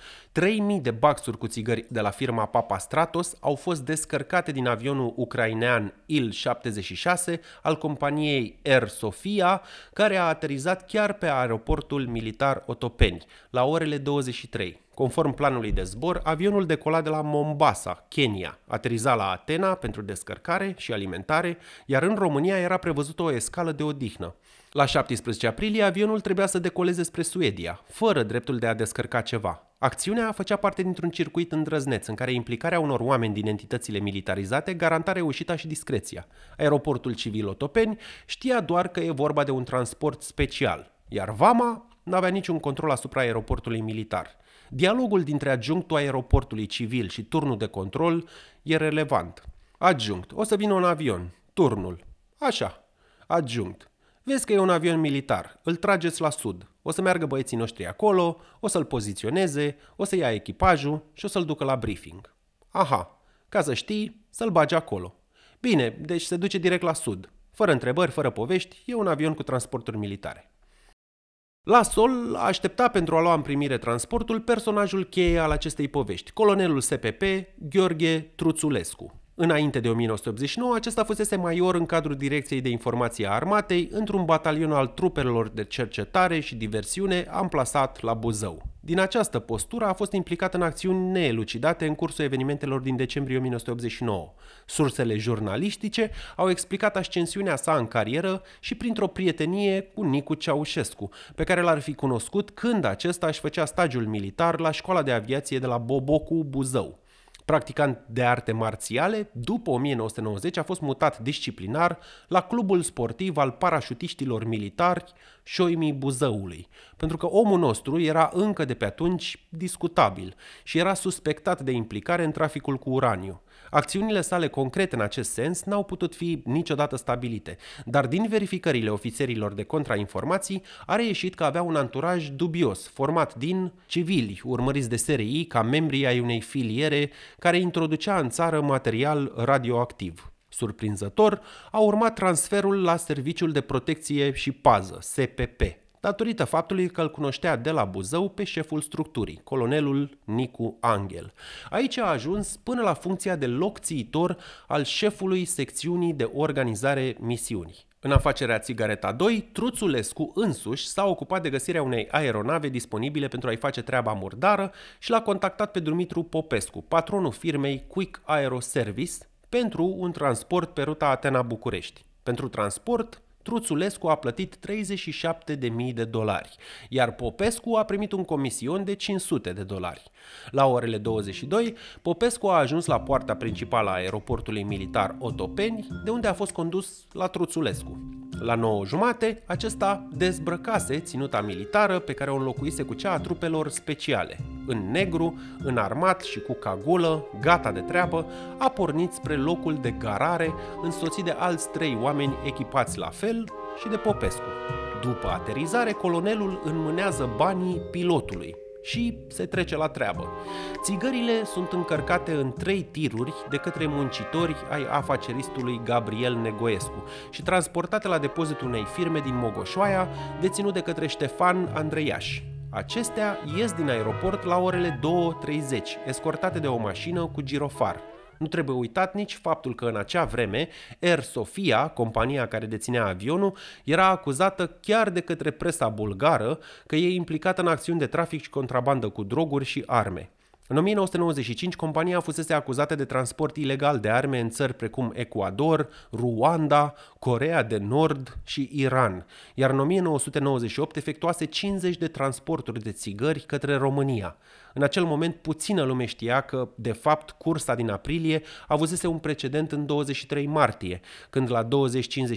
3.000 de baxuri cu țigări de la firma Papa Stratos au fost descărcate din avionul ucrainean Il-76 al companiei Air Sofia, care a aterizat chiar pe aeroportul militar Otopeni, la orele 23. Conform planului de zbor, avionul decola de la Mombasa, Kenya, ateriza la Atena pentru descărcare și alimentare, iar în România era prevăzută o escală de odihnă. La 17 aprilie, avionul trebuia să decoleze spre Suedia, fără dreptul de a descărca ceva. Acțiunea făcea parte dintr-un circuit îndrăzneț în care implicarea unor oameni din entitățile militarizate garanta reușita și discreția. Aeroportul civil Otopeni știa doar că e vorba de un transport special, iar Vama n-avea niciun control asupra aeroportului militar – Dialogul dintre adjunctul aeroportului civil și turnul de control e relevant. Adjunct, o să vină un avion. Turnul. Așa. Adjunct, vezi că e un avion militar, îl trageți la sud. O să meargă băieții noștri acolo, o să-l poziționeze, o să ia echipajul și o să-l ducă la briefing. Aha, ca să știi, să-l bagi acolo. Bine, deci se duce direct la sud. Fără întrebări, fără povești, e un avion cu transporturi militare. La sol aștepta pentru a lua în primire transportul personajul cheie al acestei povești, colonelul SPP Gheorghe Truțulescu. Înainte de 1989, acesta fusese major în cadrul Direcției de Informație a Armatei într-un batalion al trupelor de cercetare și diversiune amplasat la Buzău. Din această postură a fost implicat în acțiuni neelucidate în cursul evenimentelor din decembrie 1989. Sursele jurnalistice au explicat ascensiunea sa în carieră și printr-o prietenie cu Nicu Ceaușescu, pe care l-ar fi cunoscut când acesta își făcea stagiul militar la școala de aviație de la Bobocu, Buzău. Practicant de arte marțiale, după 1990 a fost mutat disciplinar la clubul sportiv al parașutiștilor militari Șoimii Buzăului, pentru că omul nostru era încă de pe atunci discutabil și era suspectat de implicare în traficul cu uraniu. Acțiunile sale concrete în acest sens n-au putut fi niciodată stabilite, dar din verificările ofițerilor de contrainformații a reieșit că avea un anturaj dubios, format din civili urmăriți de SRI ca membri ai unei filiere care introducea în țară material radioactiv. Surprinzător, a urmat transferul la Serviciul de Protecție și Pază, SPP, datorită faptului că îl cunoștea de la Buzău pe șeful structurii, colonelul Nicu Angel. Aici a ajuns până la funcția de locțiitor al șefului secțiunii de organizare misiunii. În afacerea Țigareta 2, Truțulescu însuși s-a ocupat de găsirea unei aeronave disponibile pentru a-i face treaba murdară și l-a contactat pe Dumitru Popescu, patronul firmei Quick Aero Service, pentru un transport pe ruta Atena-București. Pentru transport, Truțulescu a plătit 37.000 de dolari, iar Popescu a primit un comision de 500 de dolari. La orele 22, Popescu a ajuns la poarta principală a aeroportului militar Otopeni, de unde a fost condus la Truțulescu. La 9 jumate, acesta dezbrăcase ținuta militară pe care o înlocuise cu cea a trupelor speciale. În negru, înarmat și cu cagulă, gata de treabă, a pornit spre locul de garare, însoțit de alți trei oameni echipați la fel și de Popescu. După aterizare, colonelul înmânează banii pilotului, și se trece la treabă. Țigările sunt încărcate în trei tiruri de către muncitori ai afaceristului Gabriel Negoescu și transportate la depozitul unei firme din Mogoșoaia, deținut de către Ștefan Andreiaș. Acestea ies din aeroport la orele 2.30, escortate de o mașină cu girofar. Nu trebuie uitat nici faptul că în acea vreme Air Sofia, compania care deținea avionul, era acuzată chiar de către presa bulgară că e implicată în acțiuni de trafic și contrabandă cu droguri și arme. În 1995, compania fusese acuzată de transport ilegal de arme în țări precum Ecuador, Ruanda, Corea de Nord și Iran, iar în 1998 efectuase 50 de transporturi de țigări către România. În acel moment puțină lume știa că, de fapt, cursa din aprilie avusese un precedent în 23 martie, când la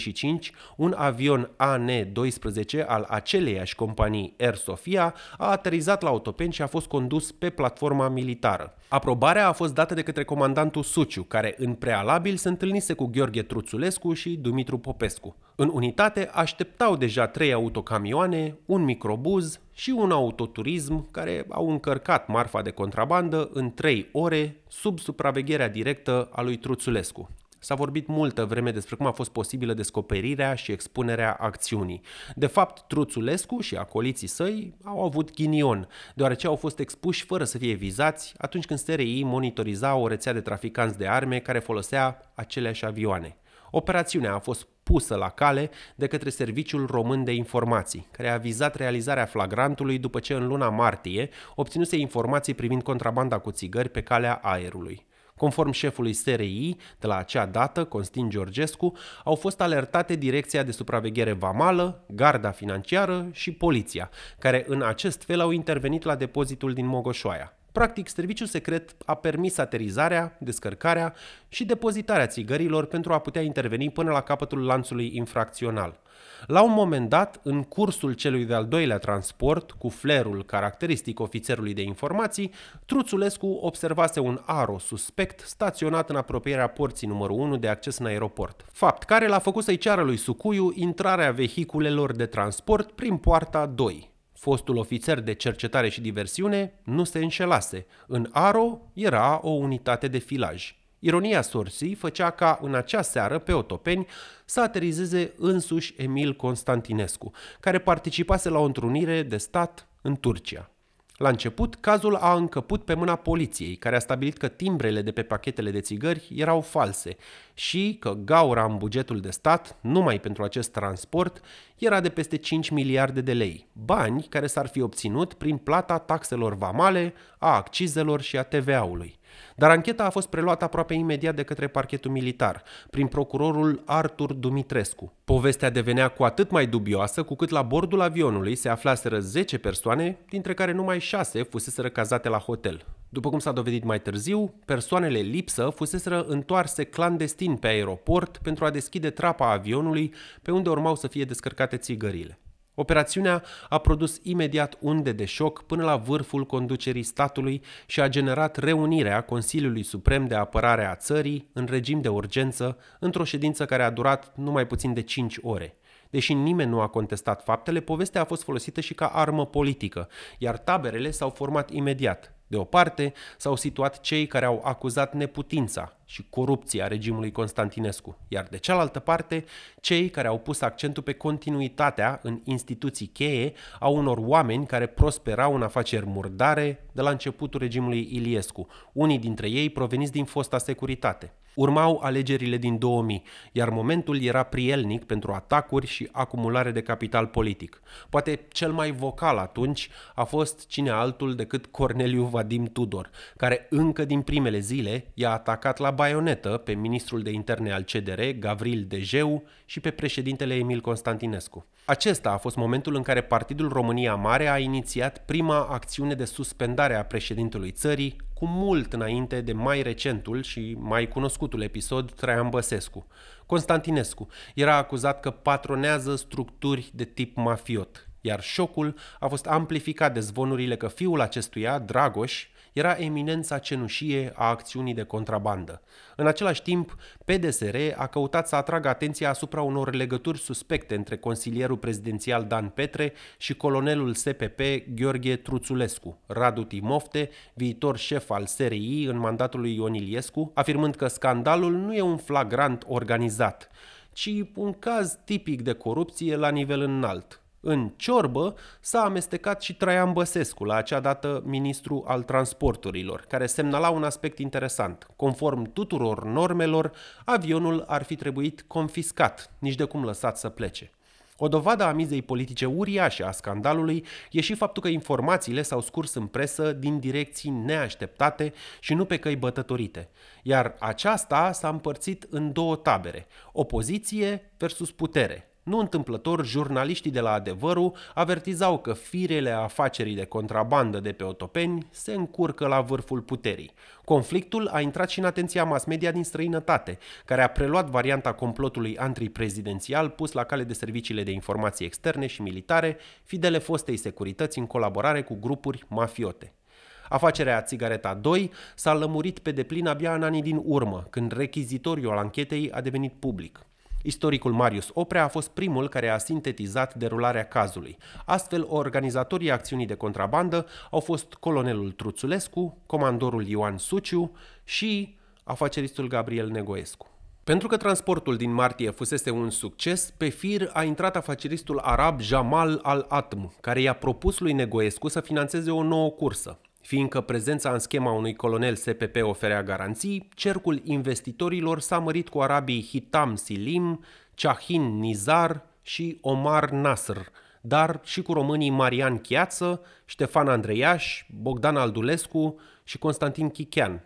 20.55 un avion AN-12 al aceleiași companii Air Sofia a aterizat la Otopeni și a fost condus pe platforma militară. Aprobarea a fost dată de către comandantul Suciu, care în prealabil se întâlnise cu Gheorghe Truțulescu și Dumitru Popescu. În unitate așteptau deja trei autocamioane, un microbuz și un autoturism care au încărcat marfa de contrabandă în trei ore sub supravegherea directă a lui Truțulescu. S-a vorbit multă vreme despre cum a fost posibilă descoperirea și expunerea acțiunii. De fapt, Truțulescu și acoliții săi au avut ghinion, deoarece au fost expuși fără să fie vizați atunci când SRI monitoriza o rețea de traficanți de arme care folosea aceleași avioane. Operațiunea a fost pusă la cale de către Serviciul Român de Informații, care a vizat realizarea flagrantului după ce în luna martie obținuse informații privind contrabanda cu țigări pe calea aerului. Conform șefului SRI, de la acea dată, Constin Georgescu, au fost alertate Direcția de Supraveghere Vamală, Garda Financiară și Poliția, care în acest fel au intervenit la depozitul din Mogoșoaia. Practic, serviciul secret a permis aterizarea, descărcarea și depozitarea țigărilor pentru a putea interveni până la capătul lanțului infracțional. La un moment dat, în cursul celui de-al doilea transport, cu flerul caracteristic ofițerului de informații, Truțulescu observase un aro suspect staționat în apropierea porții numărul 1 de acces în aeroport, fapt care l-a făcut să-i ceară lui Sucuiu intrarea vehiculelor de transport prin poarta 2. Fostul ofițer de cercetare și diversiune nu se înșelase. În Aro era o unitate de filaj. Ironia sorții făcea ca în acea seară pe Otopeni să aterizeze însuși Emil Constantinescu, care participase la o întrunire de stat în Turcia. La început, cazul a încăput pe mâna poliției, care a stabilit că timbrele de pe pachetele de țigări erau false și că gaura în bugetul de stat, numai pentru acest transport, era de peste 5 miliarde de lei, bani care s-ar fi obținut prin plata taxelor vamale, a accizelor și a TVA-ului. Dar ancheta a fost preluată aproape imediat de către parchetul militar, prin procurorul Artur Dumitrescu. Povestea devenea cu atât mai dubioasă cu cât la bordul avionului se aflaseră 10 persoane, dintre care numai 6 fuseseră cazate la hotel. După cum s-a dovedit mai târziu, persoanele lipsă fuseseră întoarse clandestin pe aeroport pentru a deschide trapa avionului pe unde urmau să fie descărcate țigările. Operațiunea a produs imediat unde de șoc până la vârful conducerii statului și a generat reunirea Consiliului Suprem de Apărare a țării în regim de urgență într-o ședință care a durat numai puțin de 5 ore. Deși nimeni nu a contestat faptele, povestea a fost folosită și ca armă politică, iar taberele s-au format imediat. De o parte, s-au situat cei care au acuzat neputința și corupție a regimului Constantinescu, iar de cealaltă parte, cei care au pus accentul pe continuitatea în instituții cheie a unor oameni care prosperau în afaceri murdare de la începutul regimului Iliescu, unii dintre ei proveniți din fosta securitate. Urmau alegerile din 2000, iar momentul era prielnic pentru atacuri și acumulare de capital politic. Poate cel mai vocal atunci a fost cine altul decât Corneliu Vadim Tudor, care încă din primele zile i-a atacat la baionetă pe ministrul de interne al CDR, Gavril Dejeu, și pe președintele Emil Constantinescu. Acesta a fost momentul în care Partidul România Mare a inițiat prima acțiune de suspendare a președintelui țării, cu mult înainte de mai recentul și mai cunoscutul episod Traian Băsescu. Constantinescu era acuzat că patronează structuri de tip mafiot, iar șocul a fost amplificat de zvonurile că fiul acestuia, Dragoș, era eminența cenușie a acțiunii de contrabandă. În același timp, PDSR a căutat să atragă atenția asupra unor legături suspecte între consilierul prezidențial Dan Petre și colonelul SPP Gheorghe Truțulescu, Radu Timofte, viitor șef al SRI în mandatul lui Ion Iliescu, afirmând că scandalul nu e un flagrant organizat, ci un caz tipic de corupție la nivel înalt, în ciorbă s-a amestecat și Traian Băsescu, la acea dată ministru al transporturilor, care semnala un aspect interesant. Conform tuturor normelor, avionul ar fi trebuit confiscat, nici de cum lăsat să plece. O dovadă a mizei politice uriașe a scandalului e și faptul că informațiile s-au scurs în presă din direcții neașteptate și nu pe căi bătătorite, iar aceasta s-a împărțit în două tabere, opoziție versus putere, nu întâmplător, jurnaliștii de la Adevărul avertizau că firele afacerii de contrabandă de pe Otopeni se încurcă la vârful puterii. Conflictul a intrat și în atenția mass media din străinătate, care a preluat varianta complotului antiprezidențial pus la cale de serviciile de informații externe și militare, fidele fostei securități în colaborare cu grupuri mafiote. Afacerea Țigareta 2 s-a lămurit pe deplin abia în anii din urmă, când rechizitoriul al anchetei a devenit public. Istoricul Marius Oprea a fost primul care a sintetizat derularea cazului. Astfel, organizatorii acțiunii de contrabandă au fost colonelul Truțulescu, comandorul Ioan Suciu și afaceristul Gabriel Negoescu. Pentru că transportul din martie fusese un succes, pe fir a intrat afaceristul arab Jamal al-Atm, care i-a propus lui Negoescu să financeze o nouă cursă. Fiindcă prezența în schema unui colonel SPP oferea garanții, cercul investitorilor s-a mărit cu arabii Hitam Silim, Chahin Nizar și Omar Nasr, dar și cu românii Marian Chiață, Ștefan Andreiaș, Bogdan Aldulescu și Constantin Chichean.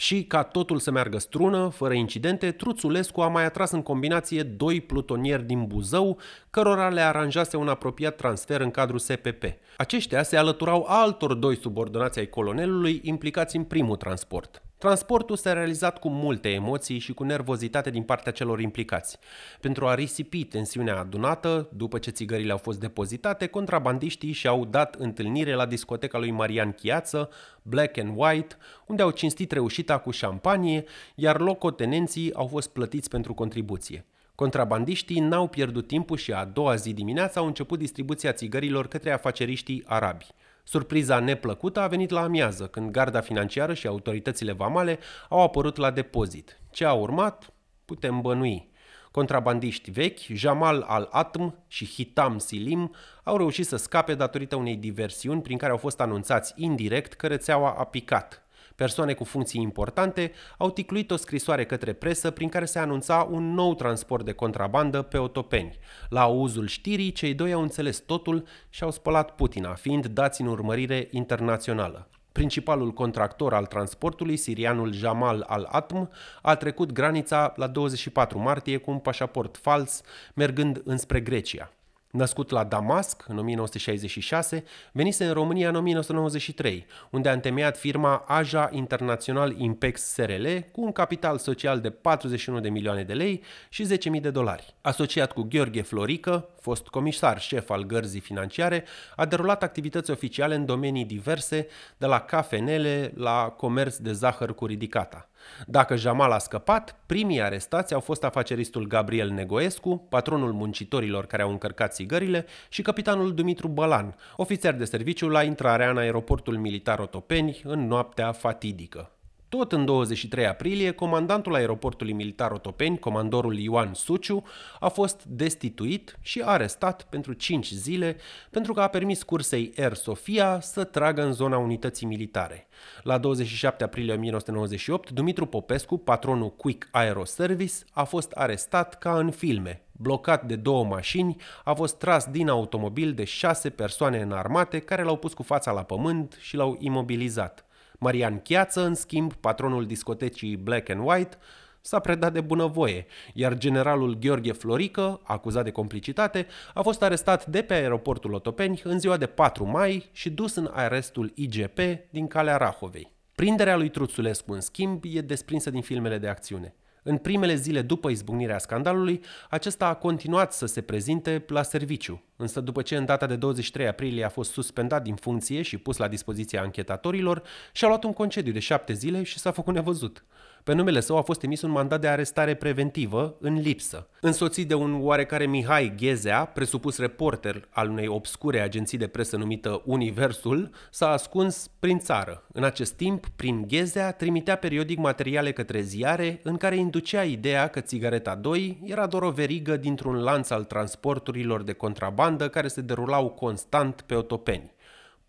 Și ca totul să meargă strună, fără incidente, Truțulescu a mai atras în combinație doi plutonieri din Buzău, cărora le aranjase un apropiat transfer în cadrul SPP. Aceștia se alăturau altor doi subordonați ai colonelului implicați în primul transport. Transportul s-a realizat cu multe emoții și cu nervozitate din partea celor implicați. Pentru a risipi tensiunea adunată, după ce țigările au fost depozitate, contrabandiștii și-au dat întâlnire la discoteca lui Marian Chiață, Black and White, unde au cinstit reușita cu șampanie, iar locotenenții au fost plătiți pentru contribuție. Contrabandiștii n-au pierdut timpul și a doua zi dimineața au început distribuția țigărilor către afaceriștii arabi. Surpriza neplăcută a venit la amiază, când garda financiară și autoritățile vamale au apărut la depozit. Ce a urmat? Putem bănui. Contrabandiști vechi, Jamal al-Atm și Hitam Silim, au reușit să scape datorită unei diversiuni prin care au fost anunțați indirect că rețeaua a picat – Persoane cu funcții importante au ticluit o scrisoare către presă prin care se anunța un nou transport de contrabandă pe otopeni. La auzul știrii, cei doi au înțeles totul și au spălat Putina, fiind dați în urmărire internațională. Principalul contractor al transportului, sirianul Jamal al-Atm, a trecut granița la 24 martie cu un pașaport fals, mergând înspre Grecia. Născut la Damasc în 1966, venise în România în 1993, unde a întemeiat firma Aja International Impex SRL cu un capital social de 41 de milioane de lei și 10.000 de dolari. Asociat cu Gheorghe Florică, fost comisar șef al gărzii financiare, a derulat activități oficiale în domenii diverse, de la cafenele la comerț de zahăr cu ridicata. Dacă Jamal a scăpat, primii arestați au fost afaceristul Gabriel Negoescu, patronul muncitorilor care au încărcat țigările și capitanul Dumitru Bălan, ofițer de serviciu la intrarea în aeroportul militar Otopeni în noaptea fatidică. Tot în 23 aprilie, comandantul aeroportului militar Otopeni, comandorul Ioan Suciu, a fost destituit și arestat pentru 5 zile pentru că a permis cursei Air Sofia să tragă în zona unității militare. La 27 aprilie 1998, Dumitru Popescu, patronul Quick Aero Service, a fost arestat ca în filme, blocat de două mașini, a fost tras din automobil de șase persoane înarmate care l-au pus cu fața la pământ și l-au imobilizat. Marian Chiață, în schimb, patronul discotecii Black and White, s-a predat de bunăvoie, iar generalul Gheorghe Florică, acuzat de complicitate, a fost arestat de pe aeroportul Otopeni în ziua de 4 mai și dus în arestul IGP din calea Rahovei. Prinderea lui Truțulescu, în schimb, e desprinsă din filmele de acțiune. În primele zile după izbucnirea scandalului, acesta a continuat să se prezinte la serviciu, însă după ce în data de 23 aprilie a fost suspendat din funcție și pus la dispoziția anchetatorilor, și-a luat un concediu de șapte zile și s-a făcut nevăzut. Pe numele său a fost emis un mandat de arestare preventivă în lipsă. Însoțit de un oarecare Mihai Ghezea, presupus reporter al unei obscure agenții de presă numită Universul, s-a ascuns prin țară. În acest timp, prin Ghezea, trimitea periodic materiale către ziare în care inducea ideea că Țigareta 2 era doar o verigă dintr-un lanț al transporturilor de contrabandă care se derulau constant pe otopeni.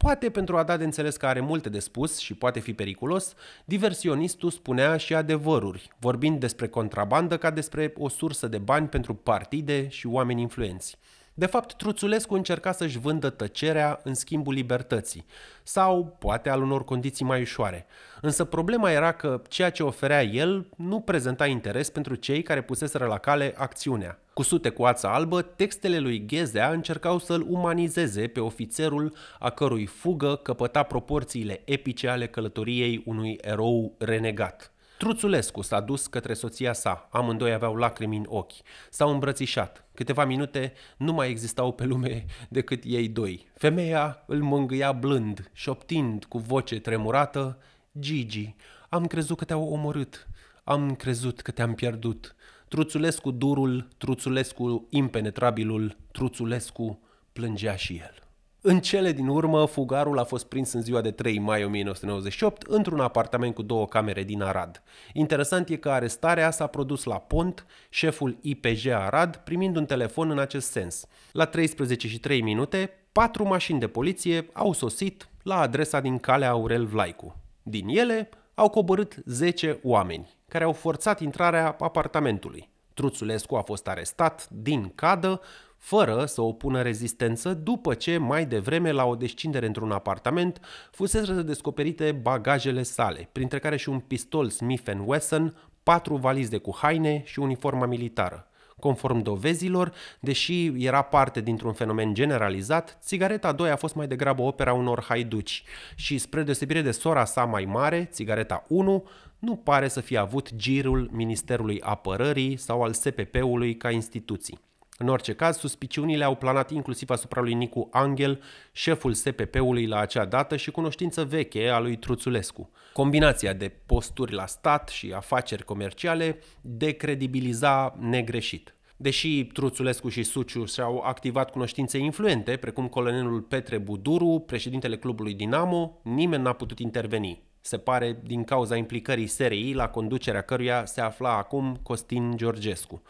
Poate pentru a da de înțeles că are multe de spus și poate fi periculos, diversionistul spunea și adevăruri, vorbind despre contrabandă ca despre o sursă de bani pentru partide și oameni influenți. De fapt, Truțulescu încerca să-și vândă tăcerea în schimbul libertății, sau poate al unor condiții mai ușoare. Însă problema era că ceea ce oferea el nu prezenta interes pentru cei care puseseră la cale acțiunea. Cu sute cu ața albă, textele lui Ghezea încercau să-l umanizeze pe ofițerul a cărui fugă căpăta proporțiile epice ale călătoriei unui erou renegat. Truțulescu s-a dus către soția sa, amândoi aveau lacrimi în ochi. S-au îmbrățișat. Câteva minute nu mai existau pe lume decât ei doi. Femeia îl mângâia blând, șoptind cu voce tremurată, Gigi, am crezut că te-au omorât, am crezut că te-am pierdut. Truțulescu durul, Truțulescu impenetrabilul, Truțulescu plângea și el. În cele din urmă, fugarul a fost prins în ziua de 3 mai 1998 într-un apartament cu două camere din Arad. Interesant e că arestarea s-a produs la Pont, șeful IPJ Arad, primind un telefon în acest sens. La 13 și 3 minute, patru mașini de poliție au sosit la adresa din calea Aurel Vlaicu. Din ele au coborât 10 oameni, care au forțat intrarea apartamentului. Truțulescu a fost arestat din cadă, fără să opună rezistență după ce mai devreme la o descindere într-un apartament fuseseră descoperite bagajele sale, printre care și un pistol Smith Wesson, patru valize cu haine și uniforma militară. Conform dovezilor, deși era parte dintr-un fenomen generalizat, țigareta a doua a fost mai degrabă opera unor haiduci și, spre deosebire de sora sa mai mare, țigareta 1, nu pare să fie avut girul Ministerului Apărării sau al SPP-ului ca instituții. În orice caz, suspiciunile au planat inclusiv asupra lui Nicu Angel, șeful SPP-ului la acea dată și cunoștință veche a lui Truțulescu. Combinația de posturi la stat și afaceri comerciale decredibiliza negreșit. Deși Truțulescu și Suciu și-au activat cunoștințe influente, precum colonelul Petre Buduru, președintele clubului Dinamo, nimeni n-a putut interveni. Se pare din cauza implicării SRI la conducerea căruia se afla acum Costin Georgescu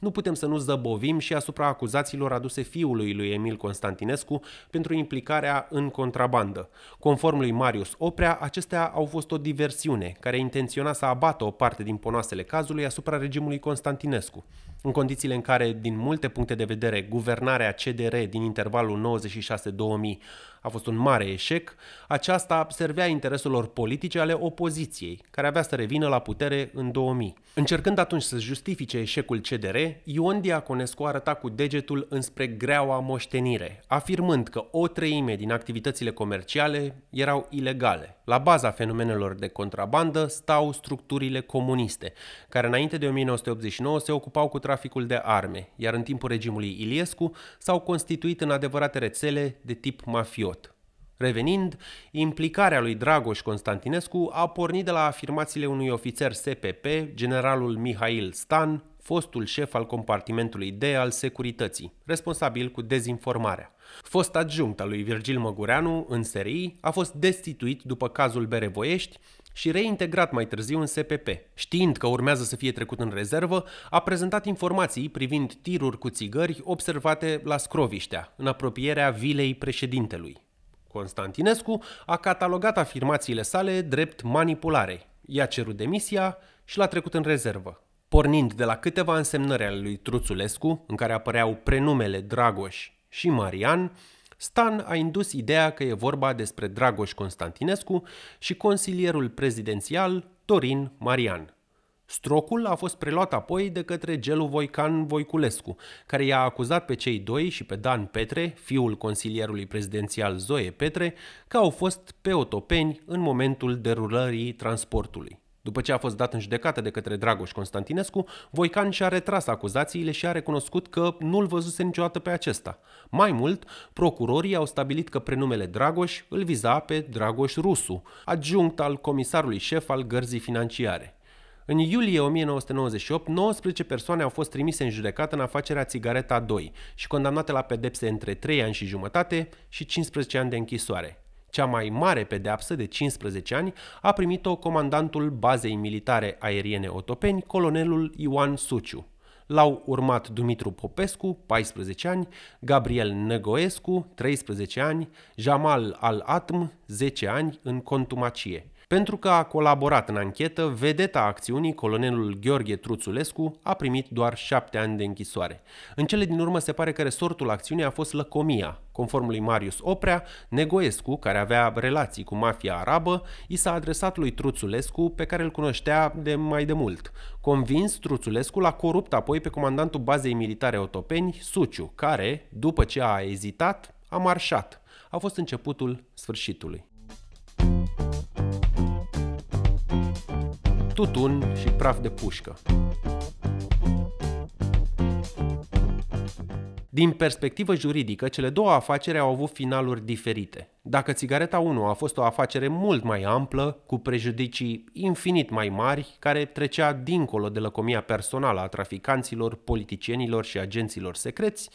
nu putem să nu zăbovim și asupra acuzațiilor aduse fiului lui Emil Constantinescu pentru implicarea în contrabandă. Conform lui Marius Oprea, acestea au fost o diversiune care intenționa să abată o parte din ponoasele cazului asupra regimului Constantinescu în condițiile în care, din multe puncte de vedere, guvernarea CDR din intervalul 96-2000 a fost un mare eșec, aceasta servea intereselor politice ale opoziției, care avea să revină la putere în 2000. Încercând atunci să justifice eșecul CDR, Ion Diaconescu arăta cu degetul înspre greaua moștenire, afirmând că o treime din activitățile comerciale erau ilegale. La baza fenomenelor de contrabandă stau structurile comuniste, care înainte de 1989 se ocupau cu traficul de arme, iar în timpul regimului Iliescu s-au constituit în adevărate rețele de tip mafiot. Revenind, implicarea lui Dragoș Constantinescu a pornit de la afirmațiile unui ofițer SPP, generalul Mihail Stan, fostul șef al compartimentului D al securității, responsabil cu dezinformarea. Fost adjunct al lui Virgil Măgureanu în serii, a fost destituit după cazul Berevoiești, și reintegrat mai târziu în SPP. Știind că urmează să fie trecut în rezervă, a prezentat informații privind tiruri cu țigări observate la Scroviștea, în apropierea vilei președintelui. Constantinescu a catalogat afirmațiile sale drept manipulare, i-a cerut demisia și l-a trecut în rezervă. Pornind de la câteva însemnări ale lui Truțulescu, în care apăreau prenumele Dragoș și Marian, Stan a indus ideea că e vorba despre Dragoș Constantinescu și consilierul prezidențial Dorin Marian. Strocul a fost preluat apoi de către Gelu Voican Voiculescu, care i-a acuzat pe cei doi și pe Dan Petre, fiul consilierului prezidențial Zoe Petre, că au fost pe otopeni în momentul derulării transportului. După ce a fost dat în judecată de către Dragoș Constantinescu, Voican și-a retras acuzațiile și a recunoscut că nu-l văzuse niciodată pe acesta. Mai mult, procurorii au stabilit că prenumele Dragoș îl viza pe Dragoș Rusu, adjunct al comisarului șef al gărzii financiare. În iulie 1998, 19 persoane au fost trimise în judecată în afacerea Țigareta 2 și condamnate la pedepse între 3 ani și jumătate și 15 ani de închisoare. Cea mai mare pedeapsă de 15 ani a primit-o comandantul bazei militare aeriene Otopeni, colonelul Ioan Suciu. L-au urmat Dumitru Popescu, 14 ani, Gabriel Năgoescu, 13 ani, Jamal Al-Atm, 10 ani, în contumacie pentru că a colaborat în anchetă, vedeta acțiunii, colonelul Gheorghe Truțulescu, a primit doar șapte ani de închisoare. În cele din urmă se pare că resortul acțiunii a fost lăcomia. Conform lui Marius Oprea, Negoescu, care avea relații cu mafia arabă, i s-a adresat lui Truțulescu, pe care îl cunoștea de mai de mult. Convins, Truțulescu l-a corupt apoi pe comandantul bazei militare Otopeni, Suciu, care, după ce a ezitat, a marșat. A fost începutul sfârșitului tutun și praf de pușcă. Din perspectivă juridică, cele două afaceri au avut finaluri diferite. Dacă țigareta 1 a fost o afacere mult mai amplă, cu prejudicii infinit mai mari, care trecea dincolo de lăcomia personală a traficanților, politicienilor și agenților secreți,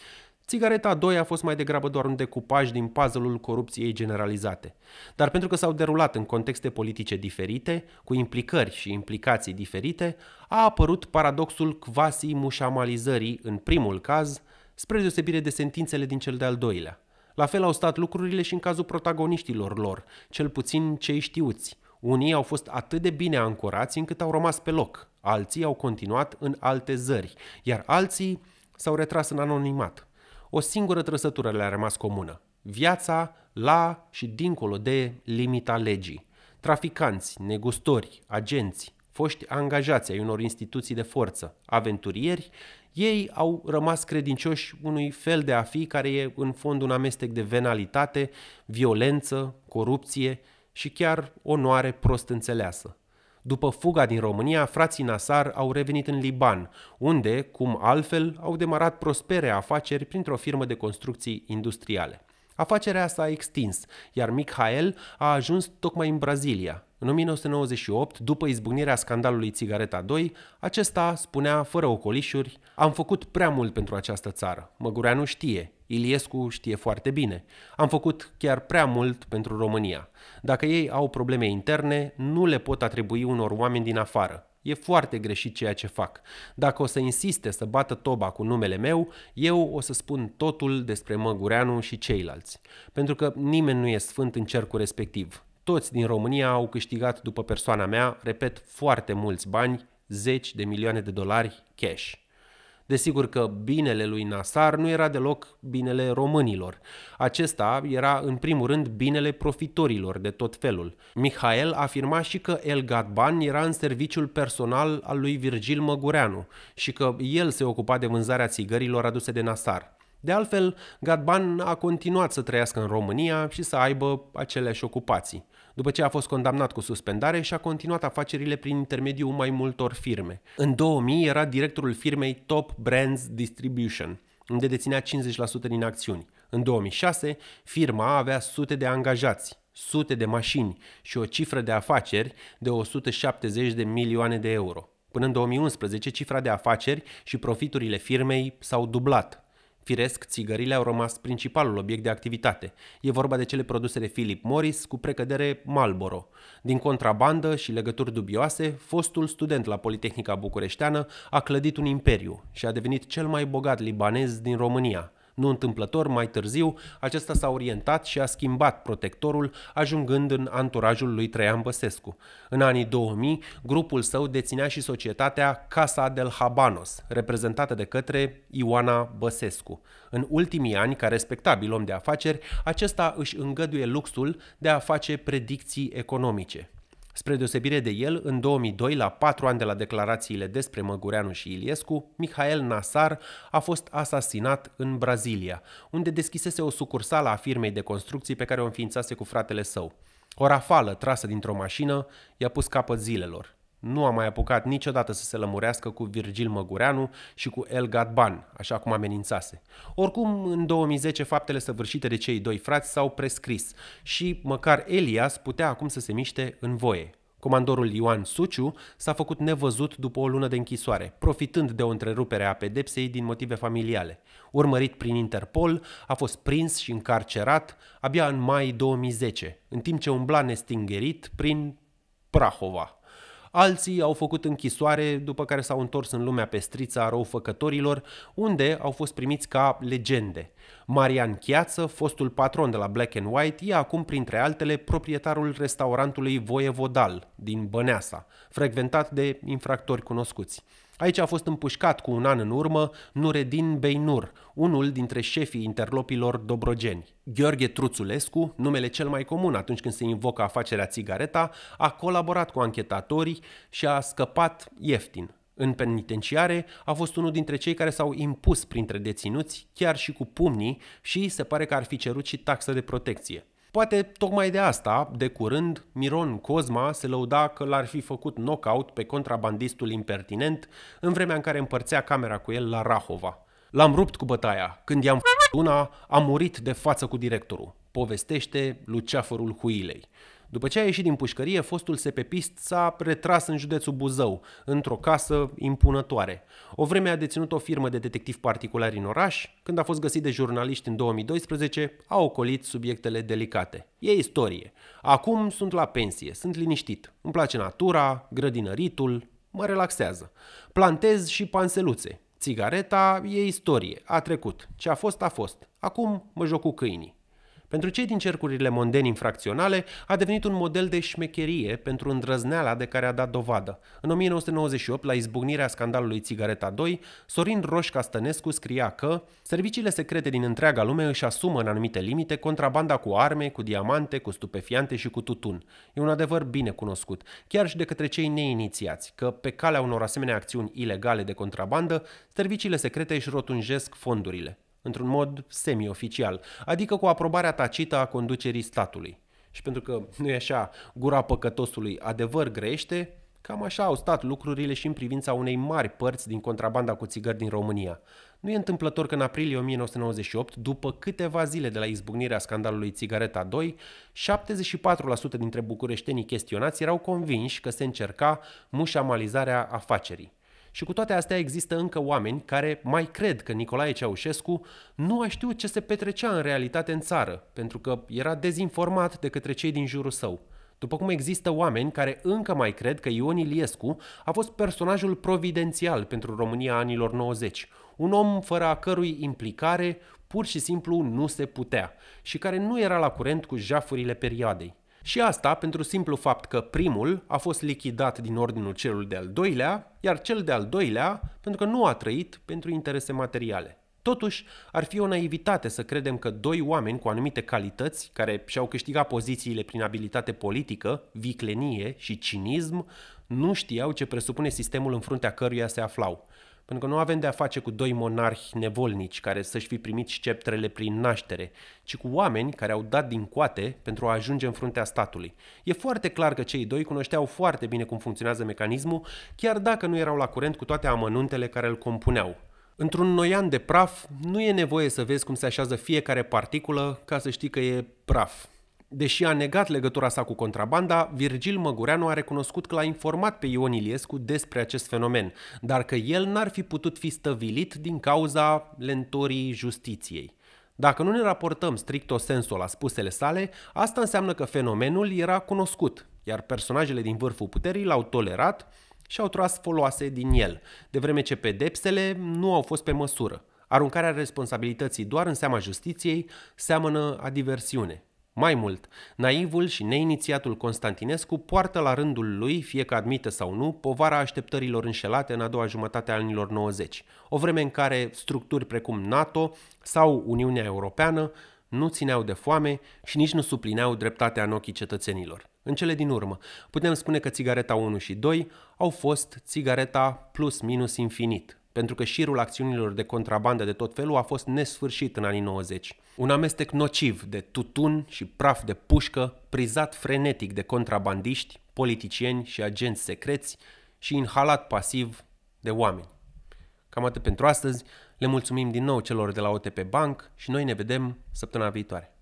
Țigareta a doua a fost mai degrabă doar un decupaj din puzzle-ul corupției generalizate. Dar pentru că s-au derulat în contexte politice diferite, cu implicări și implicații diferite, a apărut paradoxul quasi mușamalizării în primul caz, spre deosebire de sentințele din cel de-al doilea. La fel au stat lucrurile și în cazul protagoniștilor lor, cel puțin cei știuți. Unii au fost atât de bine ancorați încât au rămas pe loc, alții au continuat în alte zări, iar alții s-au retras în anonimat o singură trăsătură le-a rămas comună. Viața la și dincolo de limita legii. Traficanți, negustori, agenți, foști angajați ai unor instituții de forță, aventurieri, ei au rămas credincioși unui fel de a fi care e în fond un amestec de venalitate, violență, corupție și chiar onoare prost înțeleasă. După fuga din România, frații Nasar au revenit în Liban, unde, cum altfel, au demarat prospere afaceri printr-o firmă de construcții industriale. Afacerea s-a extins, iar Michael a ajuns tocmai în Brazilia, în 1998, după izbucnirea scandalului Țigareta 2, acesta spunea, fără ocolișuri, am făcut prea mult pentru această țară. Măgureanu știe, Iliescu știe foarte bine. Am făcut chiar prea mult pentru România. Dacă ei au probleme interne, nu le pot atribui unor oameni din afară. E foarte greșit ceea ce fac. Dacă o să insiste să bată toba cu numele meu, eu o să spun totul despre Măgureanu și ceilalți. Pentru că nimeni nu e sfânt în cercul respectiv toți din România au câștigat după persoana mea, repet, foarte mulți bani, zeci de milioane de dolari cash. Desigur că binele lui Nasar nu era deloc binele românilor. Acesta era în primul rând binele profitorilor de tot felul. Mihail afirma și că El Gadban era în serviciul personal al lui Virgil Măgureanu și că el se ocupa de vânzarea țigărilor aduse de Nasar. De altfel, Gadban a continuat să trăiască în România și să aibă aceleași ocupații după ce a fost condamnat cu suspendare și a continuat afacerile prin intermediul mai multor firme. În 2000 era directorul firmei Top Brands Distribution, unde deținea 50% din acțiuni. În 2006, firma avea sute de angajați, sute de mașini și o cifră de afaceri de 170 de milioane de euro. Până în 2011, cifra de afaceri și profiturile firmei s-au dublat. Firesc, țigările au rămas principalul obiect de activitate. E vorba de cele produse de Philip Morris cu precădere Marlboro. Din contrabandă și legături dubioase, fostul student la Politehnica Bucureșteană a clădit un imperiu și a devenit cel mai bogat libanez din România – nu întâmplător, mai târziu, acesta s-a orientat și a schimbat protectorul, ajungând în anturajul lui Traian Băsescu. În anii 2000, grupul său deținea și societatea Casa del Habanos, reprezentată de către Ioana Băsescu. În ultimii ani, ca respectabil om de afaceri, acesta își îngăduie luxul de a face predicții economice. Spre deosebire de el, în 2002, la patru ani de la declarațiile despre Măgureanu și Iliescu, Mihail Nasar a fost asasinat în Brazilia, unde deschisese o sucursală a firmei de construcții pe care o înființase cu fratele său. O rafală trasă dintr-o mașină i-a pus capăt zilelor nu a mai apucat niciodată să se lămurească cu Virgil Măgureanu și cu El Gadban, așa cum amenințase. Oricum, în 2010, faptele săvârșite de cei doi frați s-au prescris și măcar Elias putea acum să se miște în voie. Comandorul Ioan Suciu s-a făcut nevăzut după o lună de închisoare, profitând de o întrerupere a pedepsei din motive familiale. Urmărit prin Interpol, a fost prins și încarcerat abia în mai 2010, în timp ce umbla nestingerit prin Prahova. Alții au făcut închisoare, după care s-au întors în lumea pestriță a răufăcătorilor, unde au fost primiți ca legende. Marian Chiață, fostul patron de la Black and White, e acum, printre altele, proprietarul restaurantului Voievodal din Băneasa, frecventat de infractori cunoscuți. Aici a fost împușcat cu un an în urmă Nuredin Beinur, unul dintre șefii interlopilor dobrogeni. Gheorghe Truțulescu, numele cel mai comun atunci când se invocă afacerea Țigareta, a colaborat cu anchetatorii și a scăpat ieftin. În penitenciare a fost unul dintre cei care s-au impus printre deținuți, chiar și cu pumnii, și se pare că ar fi cerut și taxă de protecție. Poate tocmai de asta, de curând, Miron Cosma se lăuda că l-ar fi făcut knockout pe contrabandistul impertinent în vremea în care împărțea camera cu el la Rahova. L-am rupt cu bătaia. Când i-am f***t una, am murit de față cu directorul. Povestește Luceafărul Huilei. După ce a ieșit din pușcărie, fostul sepepist s-a retras în județul Buzău, într-o casă impunătoare. O vreme a deținut o firmă de detectiv particular în oraș, când a fost găsit de jurnaliști în 2012, a ocolit subiectele delicate. E istorie. Acum sunt la pensie, sunt liniștit. Îmi place natura, grădinăritul, mă relaxează. Plantez și panseluțe. Țigareta e istorie, a trecut. Ce a fost, a fost. Acum mă joc cu câinii. Pentru cei din cercurile mondeni infracționale, a devenit un model de șmecherie pentru îndrăzneala de care a dat dovadă. În 1998, la izbucnirea scandalului Țigareta 2, Sorin Roș Castănescu scria că serviciile secrete din întreaga lume își asumă în anumite limite contrabanda cu arme, cu diamante, cu stupefiante și cu tutun. E un adevăr bine cunoscut, chiar și de către cei neinițiați, că pe calea unor asemenea acțiuni ilegale de contrabandă, serviciile secrete își rotunjesc fondurile într-un mod semi-oficial, adică cu aprobarea tacită a conducerii statului. Și pentru că, nu e așa, gura păcătosului adevăr grește, cam așa au stat lucrurile și în privința unei mari părți din contrabanda cu țigări din România. Nu e întâmplător că în aprilie 1998, după câteva zile de la izbucnirea scandalului Țigareta 2, 74% dintre bucureștenii chestionați erau convinși că se încerca mușamalizarea afacerii. Și cu toate astea există încă oameni care mai cred că Nicolae Ceaușescu nu a știut ce se petrecea în realitate în țară, pentru că era dezinformat de către cei din jurul său. După cum există oameni care încă mai cred că Ion Iliescu a fost personajul providențial pentru România anilor 90, un om fără a cărui implicare pur și simplu nu se putea și care nu era la curent cu jafurile perioadei. Și asta pentru simplu fapt că primul a fost lichidat din ordinul celul de-al doilea, iar cel de-al doilea pentru că nu a trăit pentru interese materiale. Totuși, ar fi o naivitate să credem că doi oameni cu anumite calități, care și-au câștigat pozițiile prin abilitate politică, viclenie și cinism, nu știau ce presupune sistemul în fruntea căruia se aflau – pentru că nu avem de a face cu doi monarhi nevolnici care să-și fi primit sceptrele prin naștere, ci cu oameni care au dat din coate pentru a ajunge în fruntea statului. E foarte clar că cei doi cunoșteau foarte bine cum funcționează mecanismul, chiar dacă nu erau la curent cu toate amănuntele care îl compuneau. Într-un noian de praf, nu e nevoie să vezi cum se așează fiecare particulă ca să știi că e praf, Deși a negat legătura sa cu contrabanda, Virgil Măgureanu a recunoscut că l-a informat pe Ion Iliescu despre acest fenomen, dar că el n-ar fi putut fi stăvilit din cauza lentorii justiției. Dacă nu ne raportăm strict o sensul la spusele sale, asta înseamnă că fenomenul era cunoscut, iar personajele din vârful puterii l-au tolerat și au tras foloase din el, de vreme ce pedepsele nu au fost pe măsură. Aruncarea responsabilității doar în seama justiției seamănă a diversiune. Mai mult, naivul și neinițiatul Constantinescu poartă la rândul lui, fie că admite sau nu, povara așteptărilor înșelate în a doua jumătate a anilor 90, o vreme în care structuri precum NATO sau Uniunea Europeană nu țineau de foame și nici nu suplineau dreptatea în ochii cetățenilor. În cele din urmă, putem spune că țigareta 1 și 2 au fost țigareta plus minus infinit, pentru că șirul acțiunilor de contrabandă de tot felul a fost nesfârșit în anii 90. Un amestec nociv de tutun și praf de pușcă, prizat frenetic de contrabandiști, politicieni și agenți secreți și inhalat pasiv de oameni. Cam atât pentru astăzi. Le mulțumim din nou celor de la OTP Bank și noi ne vedem săptămâna viitoare.